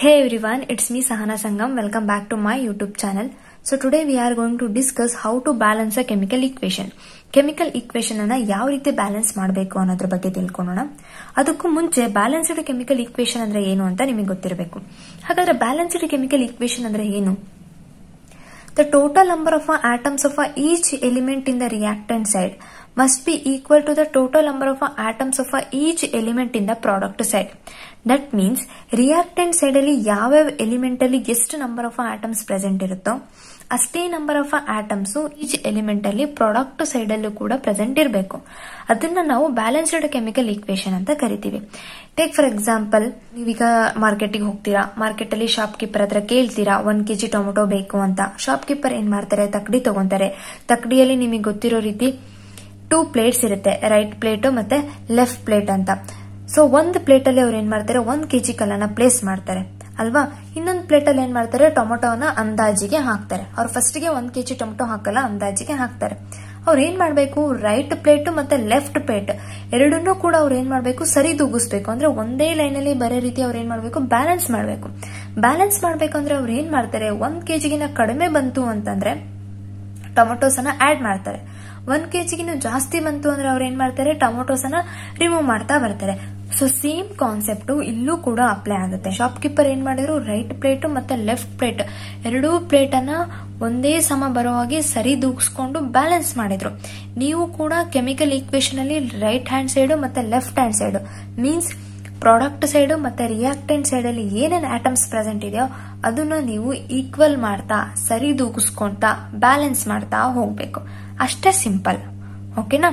Hey everyone, it's me Sahana Sangam. Welcome back to my YouTube channel. So today we are going to discuss how to balance a chemical equation chemical equation ಅನ್ನ ಯಾವ ರೀತಿ balance ಮಾಡಬೇಕು ಅನ್ನೋದ್ರ ಬಗ್ಗೆ ತಿಳ್ಕೊಳ್ಳೋಣ ಅದಕ್ಕೂ ಮುಂಚೆ balanced chemical equation ಅಂದ್ರೆ ಏನು ಅಂತ ನಿಮಗೆ ಗೊತ್ತಿರಬೇಕು ಹಾಗಾದ್ರೆ ಬ್ಯಾಲೆನ್ಸ್ಡ್ ಕೆಮಿಕಲ್ ಇಕ್ವೇಷನ್ ಅಂದ್ರೆ ಏನು the total number of atoms of each element in the reactant side must be equal to the total number of atoms of each element in the product side that means reactant ಸೈಡಲ್ಲಿ ಯಾವ್ಯಾವ ಅಲ್ಲಿ ಎಷ್ಟು number of atoms present ಇರುತ್ತೋ ಅಷ್ಟೇ number of atoms each element ಅಲ್ಲಿ product side ಅಲ್ಲೂ ಕೂಡ present ಇರಬೇಕು ಅದನ್ನ ನಾವು ಬ್ಯಾಲೆನ್ಸ್ಡ್ ಕೆಮಿಕಲ್ ಈಕ್ವೇಶನ್ ಅಂತ ಕರಿತೀವಿ ಟೇಕ್ ಫಾರ್ ಎಕ್ಸಾಂಪಲ್ ನೀವೀಗ ಮಾರ್ಕೆಟಿಗೆ ಹೋಗ್ತೀರಾ ಮಾರ್ಕೆಟ್ ಅಲ್ಲಿ ಶಾಪ್ ಕೀಪರ್ ಹತ್ರ ಕೇಳ್ತೀರಾ ಒಂದ್ ಜಿ ಟೊಮೊಟೊ ಬೇಕು ಅಂತ ಶಾಪ್ ಕೀಪರ್ ಏನ್ ಮಾಡ್ತಾರೆ ತಕ್ಕಡಿ ತಗೊಂತಾರೆ ತಕ್ಕಡಿಯಲ್ಲಿ ನಿಮಗೆ ಗೊತ್ತಿರೋ ರೀತಿ ಟೂ ಪ್ಲೇಟ್ಸ್ ಇರುತ್ತೆ ರೈಟ್ ಪ್ಲೇಟ್ ಮತ್ತೆ ಲೆಫ್ಟ್ ಪ್ಲೇಟ್ ಅಂತ ಸೊ ಒಂದು ಪ್ಲೇಟಲ್ಲಿ ಅವ್ರು ಏನು ಮಾಡ್ತಾರೆ ಒಂದ್ ಕೆಜಿ ಕಲ್ಲನ್ನ ಪ್ಲೇಸ್ ಮಾಡ್ತಾರೆ ಅಲ್ವಾ ಇನ್ನೊಂದು ಪ್ಲೇಟಲ್ಲಿ ಏನು ಮಾಡ್ತಾರೆ ಟೊಮೊಟೊನ ಅಂದಾಜಿಗೆ ಹಾಕ್ತಾರೆ ಅವ್ರು ಫಸ್ಟ್ ಗೆ ಕೆ ಕೆಜಿ ಟೊಮೊಟೊ ಹಾಕಲ್ಲ ಅಂದಾಜಿಗೆ ಹಾಕ್ತಾರೆ ಅವ್ರು ಏನ್ ಮಾಡಬೇಕು ರೈಟ್ ಪ್ಲೇಟ್ ಮತ್ತೆ ಲೆಫ್ಟ್ ಪ್ಲೇಟ್ ಎರಡನ್ನೂ ಕೂಡ ಅವ್ರು ಏನ್ ಮಾಡಬೇಕು ದೂಗಿಸ್ಬೇಕು ಅಂದ್ರೆ ಒಂದೇ ಅಲ್ಲಿ ಬರೋ ರೀತಿ ಅವ್ರು ಏನ್ ಮಾಡಬೇಕು ಬ್ಯಾಲೆನ್ಸ್ ಮಾಡಬೇಕು ಬ್ಯಾಲೆನ್ಸ್ ಮಾಡ್ಬೇಕಂದ್ರೆ ಅವ್ರು ಏನ್ ಮಾಡ್ತಾರೆ ಒಂದ್ ಕೆಜಿಗಿನ ಕಡಿಮೆ ಬಂತು ಅಂತಂದ್ರೆ ಅನ್ನ ಆಡ್ ಮಾಡ್ತಾರೆ ಒಂದ್ ಕೆಜಿಗಿನ ಜಾಸ್ತಿ ಬಂತು ಅಂದ್ರೆ ಅವ್ರು ಏನ್ ಮಾಡ್ತಾರೆ ಅನ್ನ ರಿಮೂವ್ ಮಾಡ್ತಾ ಬರ್ತಾರೆ ಸೊ ಸೇಮ್ ಕಾನ್ಸೆಪ್ಟ್ ಇಲ್ಲೂ ಕೂಡ ಅಪ್ಲೈ ಆಗುತ್ತೆ ಶಾಪ್ ಕೀಪರ್ ಏನ್ ಮಾಡಿದ್ರು ರೈಟ್ ಪ್ಲೇಟ್ ಮತ್ತೆ ಲೆಫ್ಟ್ ಪ್ಲೇಟ್ ಎರಡೂ ಪ್ಲೇಟ್ ಅನ್ನ ಒಂದೇ ಸಮ ಬರುವಾಗಿ ಸರಿ ದೂಗಿಸ್ಕೊಂಡು ಬ್ಯಾಲೆನ್ಸ್ ಮಾಡಿದ್ರು ನೀವು ಕೂಡ ಕೆಮಿಕಲ್ ಈಕ್ವೇಶನ್ ಅಲ್ಲಿ ರೈಟ್ ಹ್ಯಾಂಡ್ ಸೈಡ್ ಮತ್ತೆ left hand side means product side ಮತ್ತೆ ರಿಯಾಕ್ಟೆಂಟ್ ಸೈಡ್ ಅಲ್ಲಿ ಏನೇನು ಆಟಮ್ಸ್ ಪ್ರೆಸೆಂಟ್ ಇದೆಯೋ ಅದನ್ನ ನೀವು ಈಕ್ವಲ್ ಮಾಡ್ತಾ ಸರಿ ದೂಗಿಸ್ಕೊಂತಾ ಬ್ಯಾಲೆನ್ಸ್ ಮಾಡ್ತಾ ಹೋಗ್ಬೇಕು ಅಷ್ಟೇ ಸಿಂಪಲ್ ಓಕೆನಾ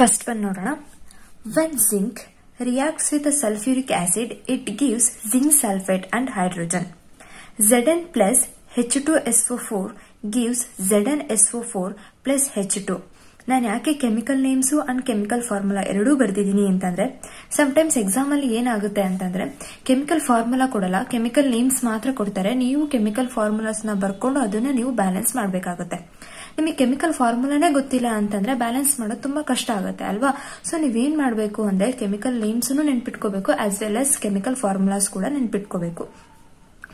ಫಸ್ಟ್ ಒನ್ ನೋಡೋಣ when zinc reacts with the sulfuric acid, it gives zinc sulfate and hydrogen. Zn plus H2SO4 gives ZnSO4 plus H two ನಾನು ಯಾಕೆ chemical names and chemical formula ಎರಡೂ ಬರ್ದಿದ್ದೀನಿ ಅಂತಂದ್ರೆ ಸಮಟೈಮ್ಸ್ ಎಕ್ಸಾಮ್ ಅಲ್ಲಿ ಏನಾಗುತ್ತೆ ಅಂತಂದ್ರೆ ಕೆಮಿಕಲ್ ಫಾರ್ಮುಲಾ ಕೊಡಲ್ಲ ಕೆಮಿಕಲ್ ನೇಮ್ಸ್ ಮಾತ್ರ ಕೊಡ್ತಾರೆ ನೀವು ಕೆಮಿಕಲ್ ಫಾರ್ಮುಲಾಸ್ ಬರ್ಕೊಂಡು ಅದನ್ನ ನೀವು ಬ್ಯಾಲೆನ್ಸ್ ಮಾಡಬೇಕಾಗುತ್ತೆ ನಿಮಗೆ ಕೆಮಿಕಲ್ ಫಾರ್ಮುಲಾನೇ ಗೊತ್ತಿಲ್ಲ ಅಂತಂದ್ರೆ ಬ್ಯಾಲೆನ್ಸ್ ಮಾಡೋದು ತುಂಬಾ ಕಷ್ಟ ಆಗುತ್ತೆ ಅಲ್ವಾ ಸೊ ನೀವೇನ್ ಮಾಡಬೇಕು ಅಂದ್ರೆ ಕೆಮಿಕಲ್ ನೇಮ್ಸ್ ನೆನ್ಪಿಟ್ಕೋಬೇಕು as well as chemical formulas ಕೂಡ ನೆನ್ಪಿಟ್ಕೋಬೇಕು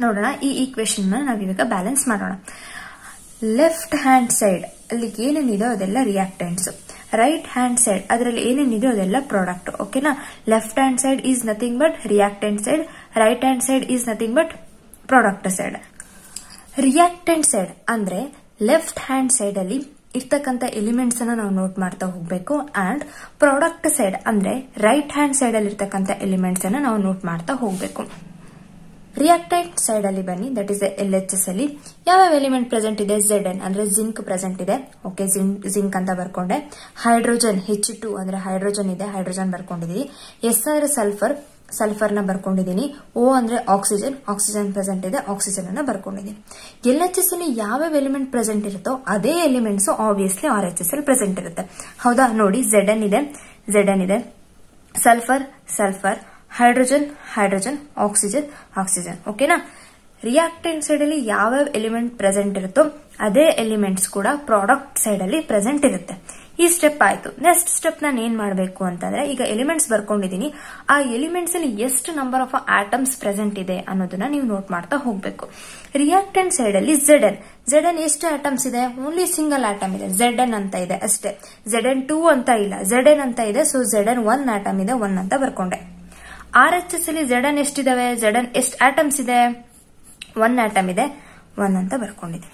ನೋಡೋಣ ಈ ಈಕ್ವೇಶನ್ ಇವಾಗ ಬ್ಯಾಲೆನ್ಸ್ ಮಾಡೋಣ ಲೆಫ್ಟ್ ಹ್ಯಾಂಡ್ ಸೈಡ್ ಅಲ್ಲಿ ಏನೇನಿದೆ ಅದೆಲ್ಲ ರಿಯಾಕ್ಟೆಂಟ್ಸ್ ರೈಟ್ ಹ್ಯಾಂಡ್ ಸೈಡ್ ಅದರಲ್ಲಿ ಏನೇನಿದೆ ಅದೆಲ್ಲ ಪ್ರಾಡಕ್ಟ್ ಓಕೆನಾ left hand side is nothing but reactant side right hand side is nothing but product side reactant side ಅಂದ್ರೆ ಲೆಫ್ಟ್ ಹ್ಯಾಂಡ್ ಸೈಡ್ ಅಲ್ಲಿ ಇರ್ತಕ್ಕಂಥ ಎಲಿಮೆಂಟ್ಸ್ ಅನ್ನ ನಾವು ನೋಟ್ ಮಾಡ್ತಾ ಹೋಗ್ಬೇಕು ಅಂಡ್ ಪ್ರಾಡಕ್ಟ್ ಸೈಡ್ ಅಂದ್ರೆ ರೈಟ್ ಹ್ಯಾಂಡ್ ಸೈಡ್ ಅಲ್ಲಿ ಇರ್ತಕ್ಕಂಥ ಎಲಿಮೆಂಟ್ಸ್ ಅನ್ನ ನಾವು ನೋಟ್ ಮಾಡ್ತಾ ಹೋಗ್ಬೇಕು ರಿಯಾಕ್ಟೈಟ್ ಸೈಡ್ ಅಲ್ಲಿ ಬನ್ನಿ that is L H S ಅಲ್ಲಿ ಯಾವ ಎಲಿಮೆಂಟ್ ಪ್ರೆಸೆಂಟ್ ಇದೆ ಝೆಡ್ ಎನ್ ಅಂದ್ರೆ ಜಿಂಕ್ ಪ್ರೆಸೆಂಟ್ ಇದೆ ಓಕೆ ಜಿಂಕ್ ಅಂತ ಬರ್ಕೊಂಡೆ ಹೈಡ್ರೋಜನ್ ಹೆಚ್ ಟು ಅಂದ್ರೆ ಹೈಡ್ರೋಜನ್ ಇದೆ ಹೈಡ್ರೋಜನ್ ಬರ್ಕೊಂಡಿದೀವಿ ಎಸ್ ಅಂದ್ರೆ ಸಲ್ಫರ್ ಸಲ್ಫರ್ ನ ಬರ್ಕೊಂಡಿದ್ದೀನಿ ಓ ಅಂದ್ರೆ ಆಕ್ಸಿಜನ್ ಆಕ್ಸಿಜನ್ ಪ್ರೆಸೆಂಟ್ ಇದೆ ಆಕ್ಸಿಜನ್ ಅನ್ನ ಬರ್ಕೊಂಡಿದ್ದೀನಿ ಎಲ್ ಎಚ್ ಎಸ್ ಅಲ್ಲಿ ಯಾವ ಎಲಿಮೆಂಟ್ ಪ್ರೆಸೆಂಟ್ ಇರುತ್ತೋ ಅದೇ elements obviously R H S ಅಲ್ಲಿ ಪ್ರೆಸೆಂಟ್ ಇರುತ್ತೆ ಹೌದಾ ನೋಡಿ ಝೆಡ್ ಇದೆ ಝೆಡ್ ಇದೆ sulphur sulphur hydrogen hydrogen oxygen oxygen ಓಕೆನಾ ರಿಯಾಕ್ಟೆಂಟ್ ಸೈಡ್ ಅಲ್ಲಿ ಯಾವ್ಯಾವ ಎಲಿಮೆಂಟ್ ಪ್ರೆಸೆಂಟ್ ಇರುತ್ತೋ ಅದೇ ಎಲಿಮೆಂಟ್ಸ್ ಕೂಡ ಪ್ರಾಡಕ್ಟ್ ಸೈಡ್ ಅಲ್ಲಿ ಪ್ರೆಸೆಂಟ್ ಇರುತ್ತೆ ಈ ಸ್ಟೆಪ್ ಆಯ್ತು ನೆಕ್ಸ್ಟ್ ಸ್ಟೆಪ್ ನಾನು ಏನ್ ಮಾಡಬೇಕು ಅಂತಂದ್ರೆ ಈಗ ಎಲಿಮೆಂಟ್ಸ್ ಬರ್ಕೊಂಡಿದ್ದೀನಿ ಆ ಎಲಿಮೆಂಟ್ಸ್ ಅಲ್ಲಿ ಎಷ್ಟು ನಂಬರ್ ಆಫ್ ಆಟಮ್ಸ್ ಪ್ರೆಸೆಂಟ್ ಇದೆ ಅನ್ನೋದನ್ನ ನೀವು ನೋಟ್ ಮಾಡ್ತಾ ಹೋಗ್ಬೇಕು ರಿಯಾಕ್ಟೆಂಟ್ ಸೈಡ್ ಅಲ್ಲಿ ಝೆಡ್ ಎನ್ ಝೆಡ್ ಎನ್ ಎಷ್ಟು ಆಟಮ್ಸ್ ಇದೆ ಓನ್ಲಿ ಸಿಂಗಲ್ ಆಟಮ್ ಇದೆ ಝೆಡ್ ಎನ್ ಅಂತ ಇದೆ ಅಷ್ಟೇ ಝೆಡ್ ಎನ್ ಟೂ ಅಂತ ಇಲ್ಲ ಝೆಡ್ ಎನ್ ಅಂತ ಇದೆ so Z N one atom ಇದೆ ಒನ್ ಅಂತ ಬರ್ಕೊಂಡೆ ಆರ್ ಎಚ್ ಎಸ್ ಅಲ್ಲಿ ಝೆಡ್ ಎನ್ ಎಷ್ಟಿದಾವೆ ಝೆಡ್ ಎನ್ ಎಷ್ಟು ಆಟಮ್ಸ್ ಇದೆ ಒನ್ ಆಟಮ್ ಇದೆ ಒನ್ ಅಂತ ಬರ್ಕೊಂಡಿದೆ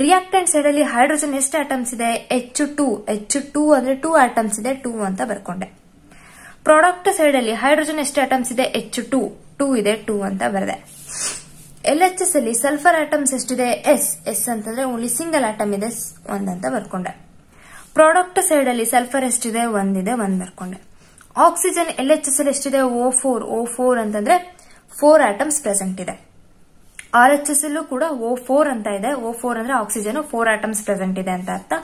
ರಿಯಾಕ್ಟೆಂಟ್ ಸೈಡ್ ಅಲ್ಲಿ ಹೈಡ್ರೋಜನ್ ಎಷ್ಟು ಆಟಮ್ಸ್ ಇದೆ ಎಚ್ ಟು ಎಚ್ ಟು ಅಂದ್ರೆ ಟೂ ಆಟಮ್ಸ್ ಇದೆ ಟೂ ಅಂತ ಬರ್ಕೊಂಡೆ ಪ್ರಾಡಕ್ಟ್ ಸೈಡ್ ಅಲ್ಲಿ ಹೈಡ್ರೋಜನ್ ಎಷ್ಟು ಆಟಮ್ಸ್ ಇದೆ ಎಚ್ ಟು ಟೂ ಇದೆ ಟೂ ಅಂತ ಬರೆದೆ ಎಲ್ ಎಚ್ ಎಸ್ ಅಲ್ಲಿ ಸಲ್ಫರ್ ಆಟಮ್ಸ್ ಎಷ್ಟಿದೆ ಎಸ್ ಎಸ್ ಅಂತಂದ್ರೆ ಓನ್ಲಿ ಸಿಂಗಲ್ ಆಟಮ್ ಇದೆ ಅಂತ ಬರ್ಕೊಂಡೆ ಪ್ರಾಡಕ್ಟ್ ಸೈಡ್ ಅಲ್ಲಿ ಸಲ್ಫರ್ ಎಷ್ಟಿದೆ ಇದೆ ಒಂದ್ ಬರ್ಕೊಂಡೆ ಆಕ್ಸಿಜನ್ ಎಲ್ ಎಚ್ ಎಸ್ ಅಲ್ಲಿ ಎಷ್ಟಿದೆ ಓ ಫೋರ್ ಓ ಫೋರ್ ಅಂತಂದ್ರೆ ಫೋರ್ ಆಟಮ್ಸ್ ಪ್ರೆಸೆಂಟ್ ಇದೆ ಆರ್ ಎಚ್ ಎಸ್ ಅಲ್ಲೂ ಕೂಡ ಓ ಫೋರ್ ಅಂತ ಇದೆ ಓ ಫೋರ್ ಅಂದ್ರೆ ಆಕ್ಸಿಜನ್ ಫೋರ್ ಆಟಮ್ಸ್ ಪ್ರೆಸೆಂಟ್ ಇದೆ ಅಂತ ಅರ್ಥ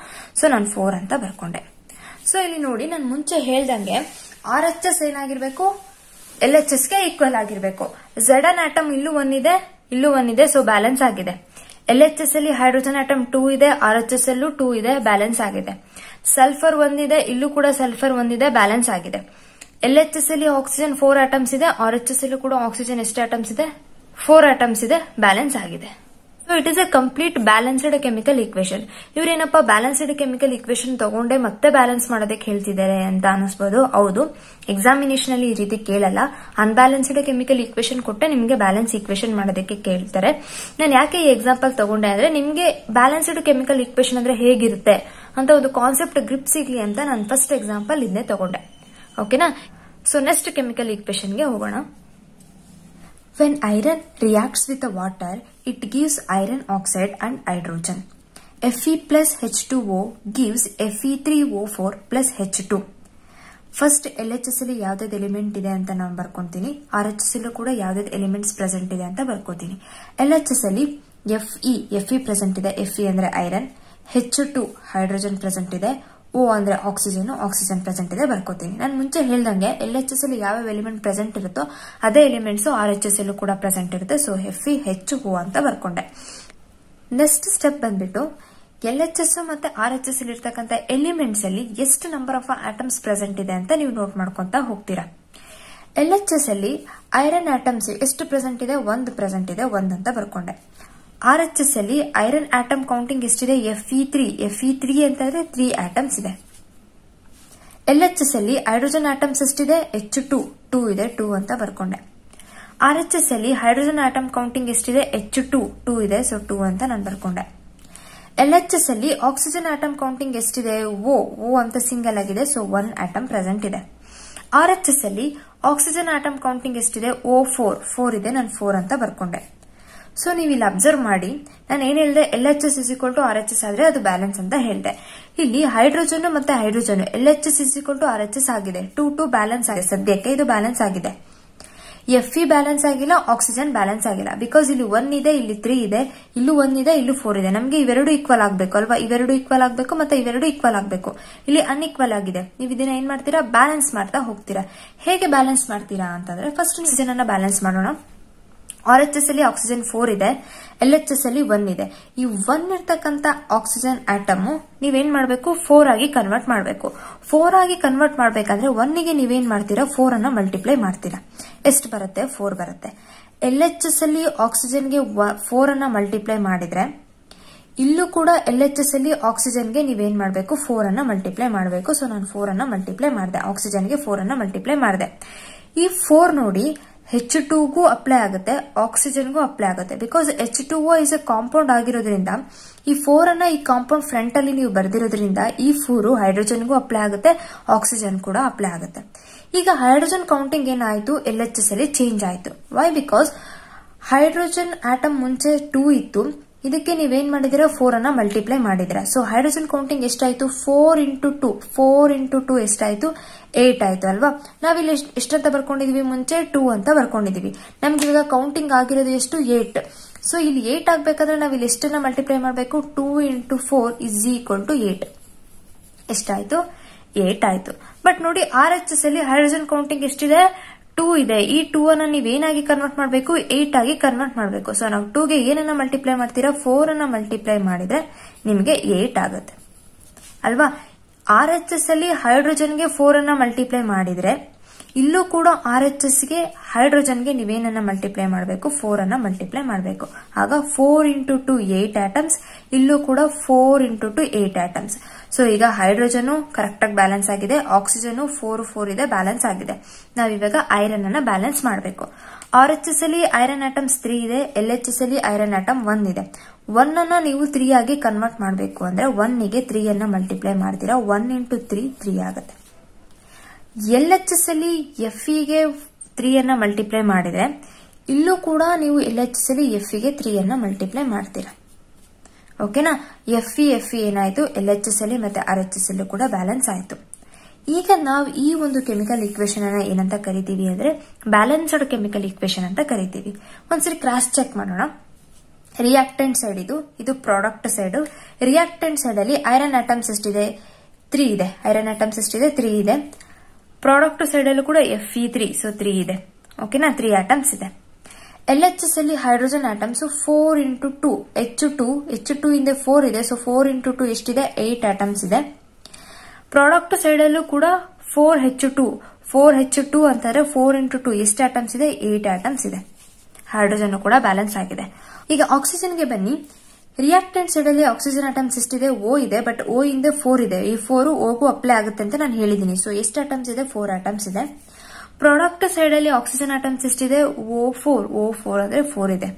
ಸೊ ನಾನು ಫೋರ್ ಅಂತ ಬರ್ಕೊಂಡೆ ಸೊ ಇಲ್ಲಿ ನೋಡಿ ನಾನು ಮುಂಚೆ ಹೇಳ್ದಂಗೆ ಆರ್ ಎಚ್ ಎಸ್ ಏನಾಗಿರ್ಬೇಕು ಎಲ್ ಎಚ್ ಎಸ್ ಗೆ ಈಕ್ವಲ್ ಆಗಿರ್ಬೇಕು ಝಡ್ ಅನ್ ಆಟಮ್ ಇಲ್ಲೂ ಒನ್ ಇದೆ ಇಲ್ಲೂ ಒನ್ ಇದೆ ಸೊ ಬ್ಯಾಲೆನ್ಸ್ ಆಗಿದೆ ಎಲ್ ಎಚ್ ಎಸ್ ಅಲ್ಲಿ ಹೈಡ್ರೋಜನ್ ಆಟಮ್ ಟೂ ಇದೆ ಆರ್ ಎಚ್ ಎಸ್ ಅಲ್ಲೂ ಟೂ ಇದೆ ಬ್ಯಾಲೆನ್ಸ್ ಆಗಿದೆ ಸಲ್ಫರ್ ಒಂದಿದೆ ಇಲ್ಲೂ ಕೂಡ ಸಲ್ಫರ್ ಒಂದಿದೆ ಬ್ಯಾಲೆನ್ಸ್ ಆಗಿದೆ ಎಲ್ ಎಚ್ ಎಸ್ ಅಲ್ಲಿ ಆಕ್ಸಿಜನ್ ಫೋರ್ ಆಟಮ್ಸ್ ಇದೆ ಆರ್ ಎಚ್ ಎಸ್ ಅಲ್ಲೂ ಕೂಡ ಆಕ್ಸಿಜನ್ ಎಷ್ಟು ಆಟಮ್ಸ್ ಇದೆ ಫೋರ್ ಐಟಮ್ಸ್ ಇದೆ ಬ್ಯಾಲೆನ್ಸ್ ಆಗಿದೆ so it is a complete balanced chemical equation ಇವ್ರೇನಪ್ಪ ಬ್ಯಾಲೆನ್ಸ್ಡ್ ಕೆಮಿಕಲ್ ಇಕ್ವೇಶನ್ ತಗೊಂಡೆ ಮತ್ತೆ ಬ್ಯಾಲೆನ್ಸ್ ಮಾಡೋದಕ್ಕೆ ಹೇಳ್ತಿದ್ದಾರೆ ಅಂತ ಅನಿಸ್ಬೋದು ಹೌದು ಎಕ್ಸಾಮಿನೇಷನ್ ಅಲ್ಲಿ ಈ ರೀತಿ ಕೇಳಲ್ಲ ಅನ್ಬ್ಯಾಲೆನ್ಸ್ಡ್ ಕೆಮಿಕಲ್ ಇಕ್ವೇಶನ್ ಕೊಟ್ಟೆ ನಿಮಗೆ ಬ್ಯಾಲೆನ್ಸ್ ಇಕ್ವೇಶನ್ ಮಾಡೋದಕ್ಕೆ ಕೇಳ್ತಾರೆ ನಾನು ಯಾಕೆ ಈ ಎಕ್ಸಾಂಪಲ್ ತಗೊಂಡೆ ಅಂದ್ರೆ ನಿಮಗೆ ಬ್ಯಾಲೆನ್ಸ್ಡ್ ಕೆಮಿಕಲ್ ಇಕ್ವೇಶನ್ ಅಂದ್ರೆ ಹೇಗಿರುತ್ತೆ ಅಂತ ಒಂದು ಕಾನ್ಸೆಪ್ಟ್ ಗ್ರಿಪ್ ಸಿಗ್ಲಿ ಅಂತ ನಾನು ಫಸ್ಟ್ ಎಕ್ಸಾಂಪಲ್ ಇದನ್ನೇ ತಗೊಂಡೆ ಓಕೆನಾ ಸೊ ನೆಕ್ಸ್ಟ್ ಕೆಮಿಕಲ್ ಇಕ್ವೇಶನ್ಗೆ ಹೋಗೋಣ When iron reacts with the water, it gives iron oxide and hydrogen. Fe plus H2O gives Fe3O4 plus H2. First L H S ಅಲ್ಲಿ ಯಾವ್ದಾದ್ ಎಲಿಮೆಂಟ್ ಇದೆ ಅಂತ ನಾನು ಬರ್ಕೊಂತೀನಿ ಆರ್ ಎಚ್ ಎಸ್ ಅಲ್ಲೂ ಕೂಡ ಯಾವ್ದಾವ್ದು ಎಲಿಮೆಂಟ್ಸ್ ಪ್ರೆಸೆಂಟ್ ಇದೆ ಅಂತ ಬರ್ಕೊತೀನಿ ಎಲ್ ಎಚ್ ಎಸ್ ಅಲ್ಲಿ F E F E present ಇದೆ ಎಫ್ ಇ ಅಂದ್ರೆ iron H two hydrogen present ಇದೆ ಓ ಅಂದ್ರೆ ಆಕ್ಸಿಜನ್ ಆಕ್ಸಿಜನ್ ಪ್ರೆಸೆಂಟ್ ಇದೆ ಬರ್ಕೋತೀನಿ ನಾನು ಮುಂಚೆ ಹೇಳ್ದಂಗೆ ಎಲ್ ಎಚ್ ಎಸ್ ಅಲ್ಲಿ ಯಾವ ಎಲಿಮೆಂಟ್ ಪ್ರೆಸೆಂಟ್ ಇರುತ್ತೋ ಅದೇ ಎಲಿಮೆಂಟ್ಸ್ ಆರ್ ಎಚ್ ಎಸ್ ಅಲ್ಲೂ ಕೂಡ ಪ್ರೆಸೆಂಟ್ ಇರುತ್ತೆ ಸೊ ಹೆಫಿ ಹೆಚ್ಚು ಓ ಅಂತ ಬರ್ಕೊಂಡೆ ನೆಕ್ಸ್ಟ್ ಸ್ಟೆಪ್ ಬಂದ್ಬಿಟ್ಟು ಎಲ್ ಎಚ್ ಎಸ್ ಮತ್ತೆ ಆರ್ ಎಚ್ ಎಸ್ ಅಲ್ಲಿ ಇರ್ತಕ್ಕಂಥ ಎಲಿಮೆಂಟ್ಸ್ ಅಲ್ಲಿ ಎಷ್ಟು ನಂಬರ್ ಆಫ್ ಆಟಮ್ಸ್ ಪ್ರೆಸೆಂಟ್ ಇದೆ ಅಂತ ನೀವು ನೋಟ್ ಮಾಡ್ಕೊಂತ ಹೋಗ್ತೀರಾ ಎಲ್ ಎಚ್ ಎಸ್ ಅಲ್ಲಿ ಐರನ್ ಆಟಮ್ಸ್ ಎಷ್ಟು ಪ್ರೆಸೆಂಟ್ ಇದೆ ಒಂದು ಪ್ರೆಸೆಂಟ್ ಇದೆ ಅಂತ ಬರ್ಕೊಂಡೆ ಆರ್ ಎಚ್ ಎಸ್ ಅಲ್ಲಿ ಐರನ್ ಆಟಮ್ ಕೌಂಟಿಂಗ್ ಎಷ್ಟಿದೆ F E three F E three ಅಂತಂದ್ರೆ ತ್ರೀ ಆಟಮ್ಸ್ ಇದೆ ಎಲ್ ಎಚ್ ಎಸ್ ಅಲ್ಲಿ ಹೈಡ್ರೋಜನ್ ಆಟಮ್ಸ್ ಎಷ್ಟಿದೆ ಎಚ್ ಟು ಟೂ ಇದೆ ಟೂ ಅಂತ ಬರ್ಕೊಂಡೆ ಆರ್ ಎಚ್ ಎಸ್ ಅಲ್ಲಿ ಹೈಡ್ರೋಜನ್ ಆಟಮ್ ಕೌಂಟಿಂಗ್ ಎಷ್ಟಿದೆ ಎಚ್ ಟು ಟೂ ಇದೆ ಸೊ ಟೂ ಅಂತ ನಾನು ಬರ್ಕೊಂಡೆ ಎಲ್ ಎಚ್ ಎಸ್ ಅಲ್ಲಿ ಆಕ್ಸಿಜನ್ ಆಟಮ್ ಕೌಂಟಿಂಗ್ ಎಷ್ಟಿದೆ ಓ ಓ ಅಂತ ಸಿಂಗಲ್ ಆಗಿದೆ ಸೊ ಒನ್ ಆಟಮ್ ಪ್ರೆಸೆಂಟ್ ಇದೆ ಆರ್ ಎಚ್ ಎಸ್ ಅಲ್ಲಿ ಆಕ್ಸಿಜನ್ ಆಟಮ್ ಕೌಂಟಿಂಗ್ ಎಷ್ಟಿದೆ ಓ ಫೋರ್ ಫೋರ್ ಇದೆ ನಾನು ಫೋರ್ ಅಂತ ಬರ್ಕೊಂಡೆ ಸೊ ನೀವು ಇಲ್ಲಿ ಅಬ್ಸರ್ವ್ ಮಾಡಿ ನಾನು ಏನ್ ಹೇಳಿದೆ L H S is equal to R H S ಆದ್ರೆ ಅದು ಬ್ಯಾಲೆನ್ಸ್ ಅಂತ ಹೇಳಿದೆ ಇಲ್ಲಿ ಹೈಡ್ರೋಜನ್ ಮತ್ತೆ hydrogen L H S is equal to R H S ಆಗಿದೆ ಟೂ ಟು ಬ್ಯಾಲೆನ್ಸ್ ಆಗಿದೆ ಸದ್ಯಕ್ಕೆ ಇದು ಬ್ಯಾಲೆನ್ಸ್ ಆಗಿದೆ ಎಫ್ ಇ ಬ್ಯಾಲೆನ್ಸ್ ಆಗಿಲ್ಲ ಆಕ್ಸಿಜನ್ ಬ್ಯಾಲೆನ್ಸ್ ಆಗಿಲ್ಲ ಬಿಕಾಸ್ ಇಲ್ಲಿ ಒನ್ ಇದೆ ಇಲ್ಲಿ ತ್ರೀ ಇದೆ ಇಲ್ಲೂ ಒನ್ ಇದೆ ಇಲ್ಲೂ ಫೋರ್ ಇದೆ ನಮಗೆ ಇವೆರಡು ಈಕ್ವಲ್ ಆಗಬೇಕು ಅಲ್ವಾ ಇವೆರಡು ಈಕ್ವಲ್ ಆಗಬೇಕು ಮತ್ತೆ ಇವೆರಡು ಈಕ್ವಲ್ ಆಗಬೇಕು ಇಲ್ಲಿ ಅನ್ಇಕ್ವಲ್ ಆಗಿದೆ ನೀವು ಇದನ್ನ ಏನ್ ಮಾಡ್ತೀರಾ ಬ್ಯಾಲೆನ್ಸ್ ಮಾಡ್ತಾ ಹೋಗ್ತೀರಾ ಹೇಗೆ ಬ್ಯಾಲೆನ್ಸ್ ಮಾಡ್ತೀರಾ ಅಂತಂದ್ರೆ ಫಸ್ಟ್ ಅನ್ನ ಬ್ಯಾಲೆನ್ಸ್ ಮಾಡೋಣ ಆರ್ ಎಚ್ ಎಸ್ ಅಲ್ಲಿ ಆಕ್ಸಿಜನ್ ಫೋರ್ ಇದೆ ಎಲ್ ಎಚ್ ಎಸ್ ಅಲ್ಲಿ ಒನ್ ಇದೆ ಈ ಒನ್ ಇರ್ತಕ್ಕಂಥ ಆಕ್ಸಿಜನ್ ಆಟಮ್ ನೀವೇನ್ ಮಾಡಬೇಕು ಫೋರ್ ಆಗಿ ಕನ್ವರ್ಟ್ ಮಾಡಬೇಕು ಫೋರ್ ಆಗಿ ಕನ್ವರ್ಟ್ ಮಾಡಬೇಕಂದ್ರೆ ಗೆ ನೀವೇನ್ ಮಾಡ್ತೀರಾ ಫೋರ್ ಅನ್ನ ಮಲ್ಟಿಪ್ಲೈ ಮಾಡ್ತೀರಾ ಎಷ್ಟು ಬರುತ್ತೆ ಫೋರ್ ಬರುತ್ತೆ ಎಲ್ ಎಚ್ ಎಸ್ ಅಲ್ಲಿ ಆಕ್ಸಿಜನ್ಗೆ ಫೋರ್ ಅನ್ನ ಮಲ್ಟಿಪ್ಲೈ ಮಾಡಿದ್ರೆ ಇಲ್ಲೂ ಕೂಡ ಎಲ್ ಎಚ್ ಎಸ್ ಅಲ್ಲಿ ಆಕ್ಸಿಜನ್ಗೆ ನೀವೇನ್ ಮಾಡಬೇಕು ಫೋರ್ ಅನ್ನ ಮಲ್ಟಿಪ್ಲೈ ಮಾಡಬೇಕು ಸೊ ನಾನು ಫೋರ್ ಅನ್ನ ಮಲ್ಟಿಪ್ಲೈ ಮಾಡಿದೆ ಆಕ್ಸಿಜನ್ಗೆ ಫೋರ್ ಅನ್ನ ಮಲ್ಟಿಪ್ಲೈ ಮಾಡಿದೆ ಈ ಫೋರ್ ನೋಡಿ ಹೆಚ್ ಟೂಗೂ ಅಪ್ಲೈ ಆಗುತ್ತೆ ಆಕ್ಸಿಜನ್ಗೂ ಅಪ್ಲೈ ಆಗುತ್ತೆ because H two O is a compound ಆಗಿರೋದ್ರಿಂದ ಈ ಫೋರ್ ಅನ್ನ ಈ ಕಾಂಪೌಂಡ್ ಫ್ರಂಟ್ ಅಲ್ಲಿ ನೀವು ಬರೆದಿರೋದ್ರಿಂದ ಈ ಫೋರ್ ಹೈಡ್ರೋಜನ್ಗೂ ಅಪ್ಲೈ ಆಗುತ್ತೆ ಆಕ್ಸಿಜನ್ ಕೂಡ ಅಪ್ಲೈ ಆಗುತ್ತೆ ಈಗ ಹೈಡ್ರೋಜನ್ ಕೌಂಟಿಂಗ್ ಏನಾಯ್ತು ಎಲ್ ಎಚ್ ಎಸ್ ಅಲ್ಲಿ ಚೇಂಜ್ ಆಯಿತು ವೈ ಬಿಕಾಸ್ ಹೈಡ್ರೋಜನ್ ಆಟಮ್ ಮುಂಚೆ ಟೂ ಇತ್ತು ಇದಕ್ಕೆ ನೀವೇನ್ ಮಾಡಿದಿರ ಫೋರ್ ಅನ್ನ ಮಲ್ಟಿಪ್ಲೈ ಮಾಡಿದಿರಾ ಸೊ ಹೈಡ್ರೋಜನ್ ಕೌಂಟಿಂಗ್ ಎಷ್ಟಾಯ್ತು four into two four into two ಎಷ್ಟಾಯ್ತು ಏಟ್ ಆಯ್ತು ಅಲ್ವಾ ನಾವಿಲ್ಲಿ ಎಷ್ಟಂತ ಬರ್ಕೊಂಡಿದೀವಿ ಮುಂಚೆ ಟೂ ಅಂತ ಬರ್ಕೊಂಡಿದೀವಿ ನಮ್ಗೆ ಇವಾಗ ಕೌಂಟಿಂಗ್ ಆಗಿರೋದು ಎಷ್ಟು ಏಟ್ ಸೊ ಇಲ್ಲಿ ಏಟ್ ಆಗ್ಬೇಕಾದ್ರೆ ನಾವು ಇಲ್ಲಿ ಎಷ್ಟನ್ನ ಮಲ್ಟಿಪ್ಲೈ ಮಾಡಬೇಕು two into four is equal to eight ಎಷ್ಟಾಯ್ತು ಏಟ್ ಆಯ್ತು ಬಟ್ ನೋಡಿ ಆರ್ ಎಚ್ ಎಸ್ ಅಲ್ಲಿ ಹೈಡ್ರೋಜನ್ ಕೌಂಟಿಂಗ್ ಎಷ್ಟಿದೆ ಟೂ ಇದೆ ಈ ಟೂ ಅನ್ನ ನೀವು ಏನಾಗಿ ಕನ್ವರ್ಟ್ ಮಾಡಬೇಕು ಏಟ್ ಆಗಿ ಕನ್ವರ್ಟ್ ಮಾಡಬೇಕು ಸೊ ನಾವು ಟೂಗೆ ಏನನ್ನ ಮಲ್ಟಿಪ್ಲೈ ಮಾಡ್ತೀರಾ ಫೋರ್ ಅನ್ನ ಮಲ್ಟಿಪ್ಲೈ ಮಾಡಿದ್ರೆ ನಿಮಗೆ ಏಟ್ ಆಗುತ್ತೆ ಅಲ್ವಾ ಆರ್ ಎಚ್ ಎಸ್ ಅಲ್ಲಿ ಹೈಡ್ರೋಜನ್ಗೆ ಫೋರ್ ಅನ್ನ ಮಲ್ಟಿಪ್ಲೈ ಮಾಡಿದ್ರೆ ಇಲ್ಲೂ ಕೂಡ ಆರ್ ಎಚ್ ಎಸ್ಗೆ ಹೈಡ್ರೋಜನ್ಗೆ ನೀವೇನನ್ನ ಮಲ್ಟಿಪ್ಲೈ ಮಾಡಬೇಕು ಫೋರ್ ಅನ್ನ ಮಲ್ಟಿಪ್ಲೈ ಮಾಡಬೇಕು ಆಗ four into two eight atoms ಇಲ್ಲೂ ಕೂಡ four into two eight atoms so ಈಗ ಹೈಡ್ರೋಜನ್ ಕರೆಕ್ಟ್ ಆಗಿ ಬ್ಯಾಲೆನ್ಸ್ ಆಗಿದೆ ಆಕ್ಸಿಜನ್ ಫೋರ್ ಫೋರ್ ಇದೆ ಬ್ಯಾಲೆನ್ಸ್ ಆಗಿದೆ ನಾವಿವಾಗ ಐರನ್ ಅನ್ನ ಬ್ಯಾಲೆನ್ಸ್ ಮಾಡಬೇಕು ಆರ್ ಎಚ್ ಎಸ್ ಅಲ್ಲಿ ಐರನ್ ಆಟಮ್ಸ್ ತ್ರೀ ಇದೆ ಎಲ್ ಎಚ್ ಎಸ್ ಅಲ್ಲಿ ಐರನ್ ಆಟಮ್ ಒನ್ ಇದೆ ಒನ್ ಅನ್ನ ನೀವು ತ್ರೀ ಆಗಿ ಕನ್ವರ್ಟ್ ಮಾಡಬೇಕು ಅಂದ್ರೆ ಒನ್ನಿಗೆ ತ್ರೀ ಅನ್ನ ಮಲ್ಟಿಪ್ಲೈ ಮಾಡ್ತೀರಾ ಒನ್ ಇಂಟು ತ್ರೀ ತ್ರೀ ಆಗುತ್ತೆ ಎಲ್ ಎಚ್ ಎಸ್ ಅಲ್ಲಿ ಎಫ್ ಗೆ ತ್ರೀಯನ್ನು ಮಲ್ಟಿಪ್ಲೈ ಮಾಡಿದ್ರೆ ಇಲ್ಲೂ ಕೂಡ ನೀವು ಎಲ್ ಎಚ್ ಎಸ್ ಅಲ್ಲಿ ಎಫ್ ಇಗೆ ತ್ರೀಯನ್ನು ಮಲ್ಟಿಪ್ಲೈ ಮಾಡ್ತೀರಾ ಓಕೆನಾ ಎಫ್ ಇ ಎಫ್ ಇ ಏನಾಯಿತು ಎಲ್ ಎಚ್ ಎಸ್ ಅಲ್ಲಿ ಮತ್ತೆ ಆರ್ ಎಚ್ ಎಸ್ ಅಲ್ಲಿ ಕೂಡ ಬ್ಯಾಲೆನ್ಸ್ ಆಯಿತು ಈಗ ನಾವು ಈ ಒಂದು ಕೆಮಿಕಲ್ ಇಕ್ವೇಶನ್ ಅನ್ನ ಏನಂತ ಕರಿತೀವಿ ಅಂದ್ರೆ ಬ್ಯಾಲೆನ್ಸ್ಡ್ ಕೆಮಿಕಲ್ ಇಕ್ವೇಶನ್ ಅಂತ ಕರಿತೀವಿ ಒಂದ್ಸರಿ ಕ್ರಾಸ್ ಚೆಕ್ ಮಾಡೋಣ ರಿಯಾಕ್ಟೆಂಟ್ ಸೈಡ್ ಇದು ಇದು ಪ್ರಾಡಕ್ಟ್ ಸೈಡ್ ರಿಯಾಕ್ಟೆಂಟ್ ಸೈಡ್ ಅಲ್ಲಿ ಐರನ್ ಆಟಮ್ಸ್ ಎಷ್ಟಿದೆ ತ್ರೀ ಇದೆ ಐರನ್ ಆಟಮ್ಸ್ ಎಷ್ಟಿದೆ ತ್ರೀ ಇದೆ ಪ್ರಾಡಕ್ಟ್ ಸೈಡ್ ಅಲ್ಲೂ ಕೂಡ F E three so three ಇದೆ ಓಕೆನಾ ತ್ರೀ ಆಟಮ್ಸ್ ಇದೆ ಎಲ್ ಎಚ್ ಎಸ್ ಅಲ್ಲಿ hydrogen atoms four into two H two H two ಇಂದ ಫೋರ್ ಇದೆ ಸೊ ಫೋರ್ ಇಂಟು ಟು ಎಷ್ಟಿದೆ ಏಟ್ ಆಟಮ್ಸ್ ಇದೆ ಪ್ರಾಡಕ್ಟ್ ಅಲ್ಲೂ ಕೂಡ four H to four H two ಅಂತಾರೆ ಫೋರ್ ಇಂಟು ಟು ಎಷ್ಟು ಆಟಮ್ಸ್ ಇದೆ ಏಟ್ ಆಟಮ್ಸ್ ಇದೆ ಹೈಡ್ರೋಜನ್ ಕೂಡ ಬ್ಯಾಲೆನ್ಸ್ ಆಗಿದೆ ಈಗ ಆಕ್ಸಿಜನ್ಗೆ ಬನ್ನಿ ರಿಯಾಕ್ಟೆಂಟ್ ಸೈಡ್ ಅಲ್ಲಿ ಆಕ್ಸಿಜನ್ ಅಟಮ್ಸ್ ಎಷ್ಟಿದೆ ಓ ಇದೆ ಬಟ್ ಓ ಇಂದ ಫೋರ್ ಇದೆ ಈ ಫೋರ್ ಓಗೂ ಅಪ್ಲೈ ಆಗುತ್ತೆ ಅಂತ ನಾನು ಹೇಳಿದ್ದೀನಿ ಸೊ ಎಷ್ಟು ಅಟಮ್ಸ್ ಇದೆ ಫೋರ್ ಅಟಮ್ಸ್ ಇದೆ ಪ್ರಾಡಕ್ಟ್ ಸೈಡ್ ಅಲ್ಲಿ ಆಕ್ಸಿಜನ್ ಅಟಮ್ಸ್ ಎಷ್ಟಿದೆ ಓ ಫೋರ್ ಓ ಫೋರ್ ಅಂದ್ರೆ ಫೋರ್ ಇದೆ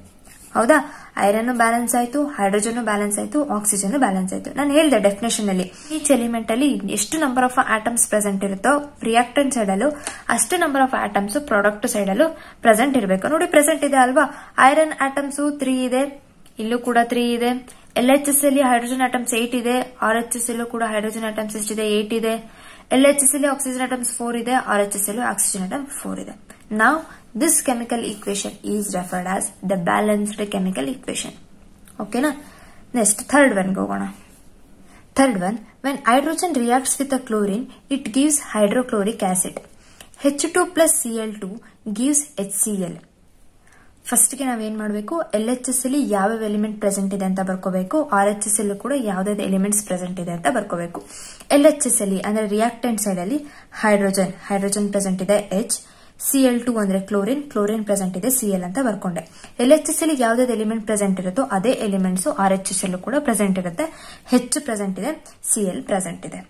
ಹೌದಾ ಐರನ್ ಬ್ಯಾಲೆನ್ಸ್ ಆಯ್ತು ಹೈಡ್ರೋಜನ್ ಬ್ಯಾಲೆನ್ಸ್ ಆಯ್ತು ಆಕ್ಸಿಜನ್ ಬ್ಯಾಲೆನ್ಸ್ ಆಯ್ತು ನಾನು ಹೇಳಿದೆ ಡೆಫಿನೇಷನ್ ಅಲ್ಲಿ ಈಚ್ ಎಲಿಮೆಂಟ್ ಅಲ್ಲಿ ಎಷ್ಟು ನಂಬರ್ ಆಫ್ ಆಟಮ್ಸ್ ಪ್ರೆಸೆಂಟ್ ಇರುತ್ತೋ ರಿಯಾಕ್ಟೆಂಟ್ ಸೈಡ್ ಅಲ್ಲೂ ಅಷ್ಟು number of atoms product side ಅಲ್ಲೂ ಪ್ರೆಸೆಂಟ್ ಇರಬೇಕು ನೋಡಿ ಪ್ರೆಸೆಂಟ್ ಇದೆ ಅಲ್ವಾ ಐರನ್ ಆಟಮ್ಸ್ ತ್ರೀ ಇದೆ ಇಲ್ಲೂ ಕೂಡ ತ್ರೀ ಇದೆ ಎಲ್ ಎಚ್ ಎಸ್ ಅಲ್ಲಿ ಹೈಡ್ರೋಜನ್ ಐಟಮ್ಸ್ ಏಟ್ ಇದೆ ಆರ್ ಎಚ್ ಎಸ್ ಎಲ್ಲೂ ಕೂಡ ಹೈಡ್ರೋಜನ್ ಆಟಮ್ಸ್ ಇದೆ ಏಟ್ ಇದೆ ಎಲ್ ಎಚ್ ಎಸ್ ಅಲ್ಲಿ ಆಕ್ಸಿಜನ್ ಐಟಮ್ಸ್ ಫೋರ್ ಇದೆ ಆರ್ ಎಚ್ ಎಸ್ ಎಲ್ಲೂ ಆಕ್ಸಿಜನ್ ಐಟಮ್ ಫೋರ್ ಇದೆ ನಾವು this chemical equation is referred as the balanced chemical equation ಓಕೆನಾ ನೆಕ್ಸ್ಟ್ ಥರ್ಡ್ ಒನ್ಗೆ ಹೋಗೋಣ third one when hydrogen reacts with a chlorine it gives hydrochloric acid H two plus C L two gives H C L ಫಸ್ಟ್ಗೆ ನಾವೇನ್ ಮಾಡಬೇಕು L H S ಅಲ್ಲಿ ಯಾವ್ಯಾವ element present ಇದೆ ಅಂತ ಬರ್ಕೋಬೇಕು ಆರ್ ಎಚ್ ಎಸ್ ಅಲ್ಲೂ ಕೂಡ ಯಾವ್ದಾವ್ದು ಎಲಿಮೆಂಟ್ಸ್ ಪ್ರೆಸೆಂಟ್ ಇದೆ ಅಂತ ಬರ್ಕೋಬೇಕು ಎಲ್ ಎಚ್ ಎಸ್ ಅಲ್ಲಿ ಅಂದ್ರೆ ರಿಯಾಕ್ಟೆಂಟ್ ಸೈಡ್ ಅಲ್ಲಿ ಹೈಡ್ರೋಜನ್ ಹೈಡ್ರೋಜನ್ ಪ್ರೆಸೆಂಟ್ ಇದೆ ಎಚ್ ಸಿ ಎಲ್ ಟು ಅಂದ್ರೆ ಕ್ಲೋರಿನ್ ಕ್ಲೋರಿನ್ ಪ್ರೆಸೆಂಟ್ ಇದೆ ಸಿ ಎಲ್ ಅಂತ ಬರ್ಕೊಂಡೆ ಎಲ್ ಎಚ್ ಎಸ್ ಅಲ್ಲಿ ಯಾವ್ದಾವ್ದು ಎಲಿಮೆಂಟ್ ಪ್ರೆಸೆಂಟ್ ಇರುತ್ತೋ ಅದೇ ಎಲಿಮೆಂಟ್ಸ್ ಆರ್ ಎಚ್ ಎಸ್ ಅಲ್ಲೂ ಕೂಡ ಪ್ರೆಸೆಂಟ್ ಇರುತ್ತೆ ಹೆಚ್ಚು ಪ್ರೆಸೆಂಟ್ ಇದೆ ಸಿ ಎಲ್ ಪ್ರೆಸೆಂಟ್ ಇದೆ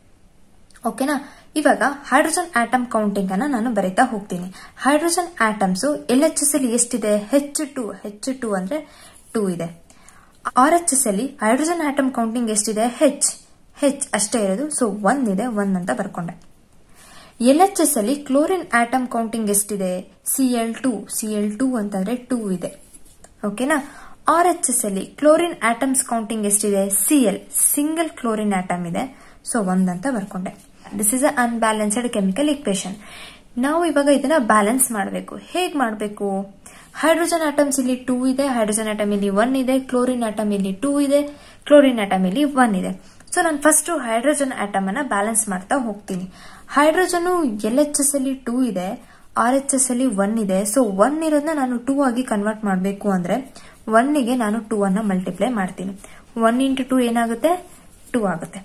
ಓಕೆನಾ ಇವಾಗ ಹೈಡ್ರೋಜನ್ ಆಟಮ್ ಕೌಂಟಿಂಗ್ ಅನ್ನ ನಾನು ಬರೀತಾ ಹೋಗ್ತೀನಿ hydrogen atoms L H S ಅಲ್ಲಿ ಎಷ್ಟಿದೆ ಹೆಚ್ ಟು ಹೆಚ್ ಟು ಅಂದ್ರೆ ಟೂ ಇದೆ ಆರ್ ಎಚ್ ಎಸ್ ಅಲ್ಲಿ ಹೈಡ್ರೋಜನ್ ಆಟಮ್ ಕೌಂಟಿಂಗ್ ಎಷ್ಟಿದೆ ಹೆಚ್ ಹೆಚ್ ಅಷ್ಟೇ ಇರೋದು ಸೊ ಒನ್ ಇದೆ ಒನ್ ಅಂತ ಬರ್ಕೊಂಡೆ ಎಲ್ ಎಚ್ ಎಸ್ ಅಲ್ಲಿ ಕ್ಲೋರಿನ್ ಆಟಮ್ ಕೌಂಟಿಂಗ್ ಎಷ್ಟಿದೆ C L two C L two ಅಂತಂದ್ರೆ ಟೂ ಇದೆ ಓಕೆನಾ ಆರ್ ಎಚ್ ಎಸ್ ಅಲ್ಲಿ ಕ್ಲೋರಿನ್ ಆಟಮ್ಸ್ ಕೌಂಟಿಂಗ್ ಎಷ್ಟಿದೆ C L single chlorine atom ಇದೆ ಸೊ ಅಂತ ಬರ್ಕೊಂಡೆ this is a unbalanced chemical equation ನಾವು ಇವಾಗ ಇದನ್ನ ಬ್ಯಾಲೆನ್ಸ್ ಮಾಡಬೇಕು ಹೇಗೆ ಮಾಡಬೇಕು ಹೈಡ್ರೋಜನ್ ಆಟಮ್ಸ್ ಇಲ್ಲಿ ಟೂ ಇದೆ ಹೈಡ್ರೋಜನ್ ಆಟಮ್ ಇಲ್ಲಿ ಒನ್ ಇದೆ ಕ್ಲೋರಿನ್ ಆಟಮ್ ಇಲ್ಲಿ ಟೂ ಇದೆ ಕ್ಲೋರಿನ್ ಆಟಮ್ ಇಲ್ಲಿ ಒನ್ ಇದೆ ಸೊ ನಾನು ಫಸ್ಟ್ ಹೈಡ್ರೋಜನ್ ಆಟಮ್ ಅನ್ನ ಬ್ಯಾಲೆನ್ಸ್ ಮಾಡ್ತಾ ಹೋಗ್ತೀನಿ ಹೈಡ್ರೋಜನ್ ಎಲ್ ಎಚ್ ಎಸ್ ಅಲ್ಲಿ ಟೂ ಇದೆ ಆರ್ ಎಚ್ ಎಸ್ ಅಲ್ಲಿ ಒನ್ ಇದೆ ಸೊ ಒನ್ ಇರೋದನ್ನ ನಾನು ಟೂ ಆಗಿ ಕನ್ವರ್ಟ್ ಮಾಡಬೇಕು ಅಂದ್ರೆ ಒನ್ಗೆ ನಾನು ಟೂ ಅನ್ನ ಮಲ್ಟಿಪ್ಲೈ ಮಾಡ್ತೀನಿ ಒನ್ ಇಂಟು ಟೂ ಏನಾಗುತ್ತೆ ಟೂ ಆಗುತ್ತೆ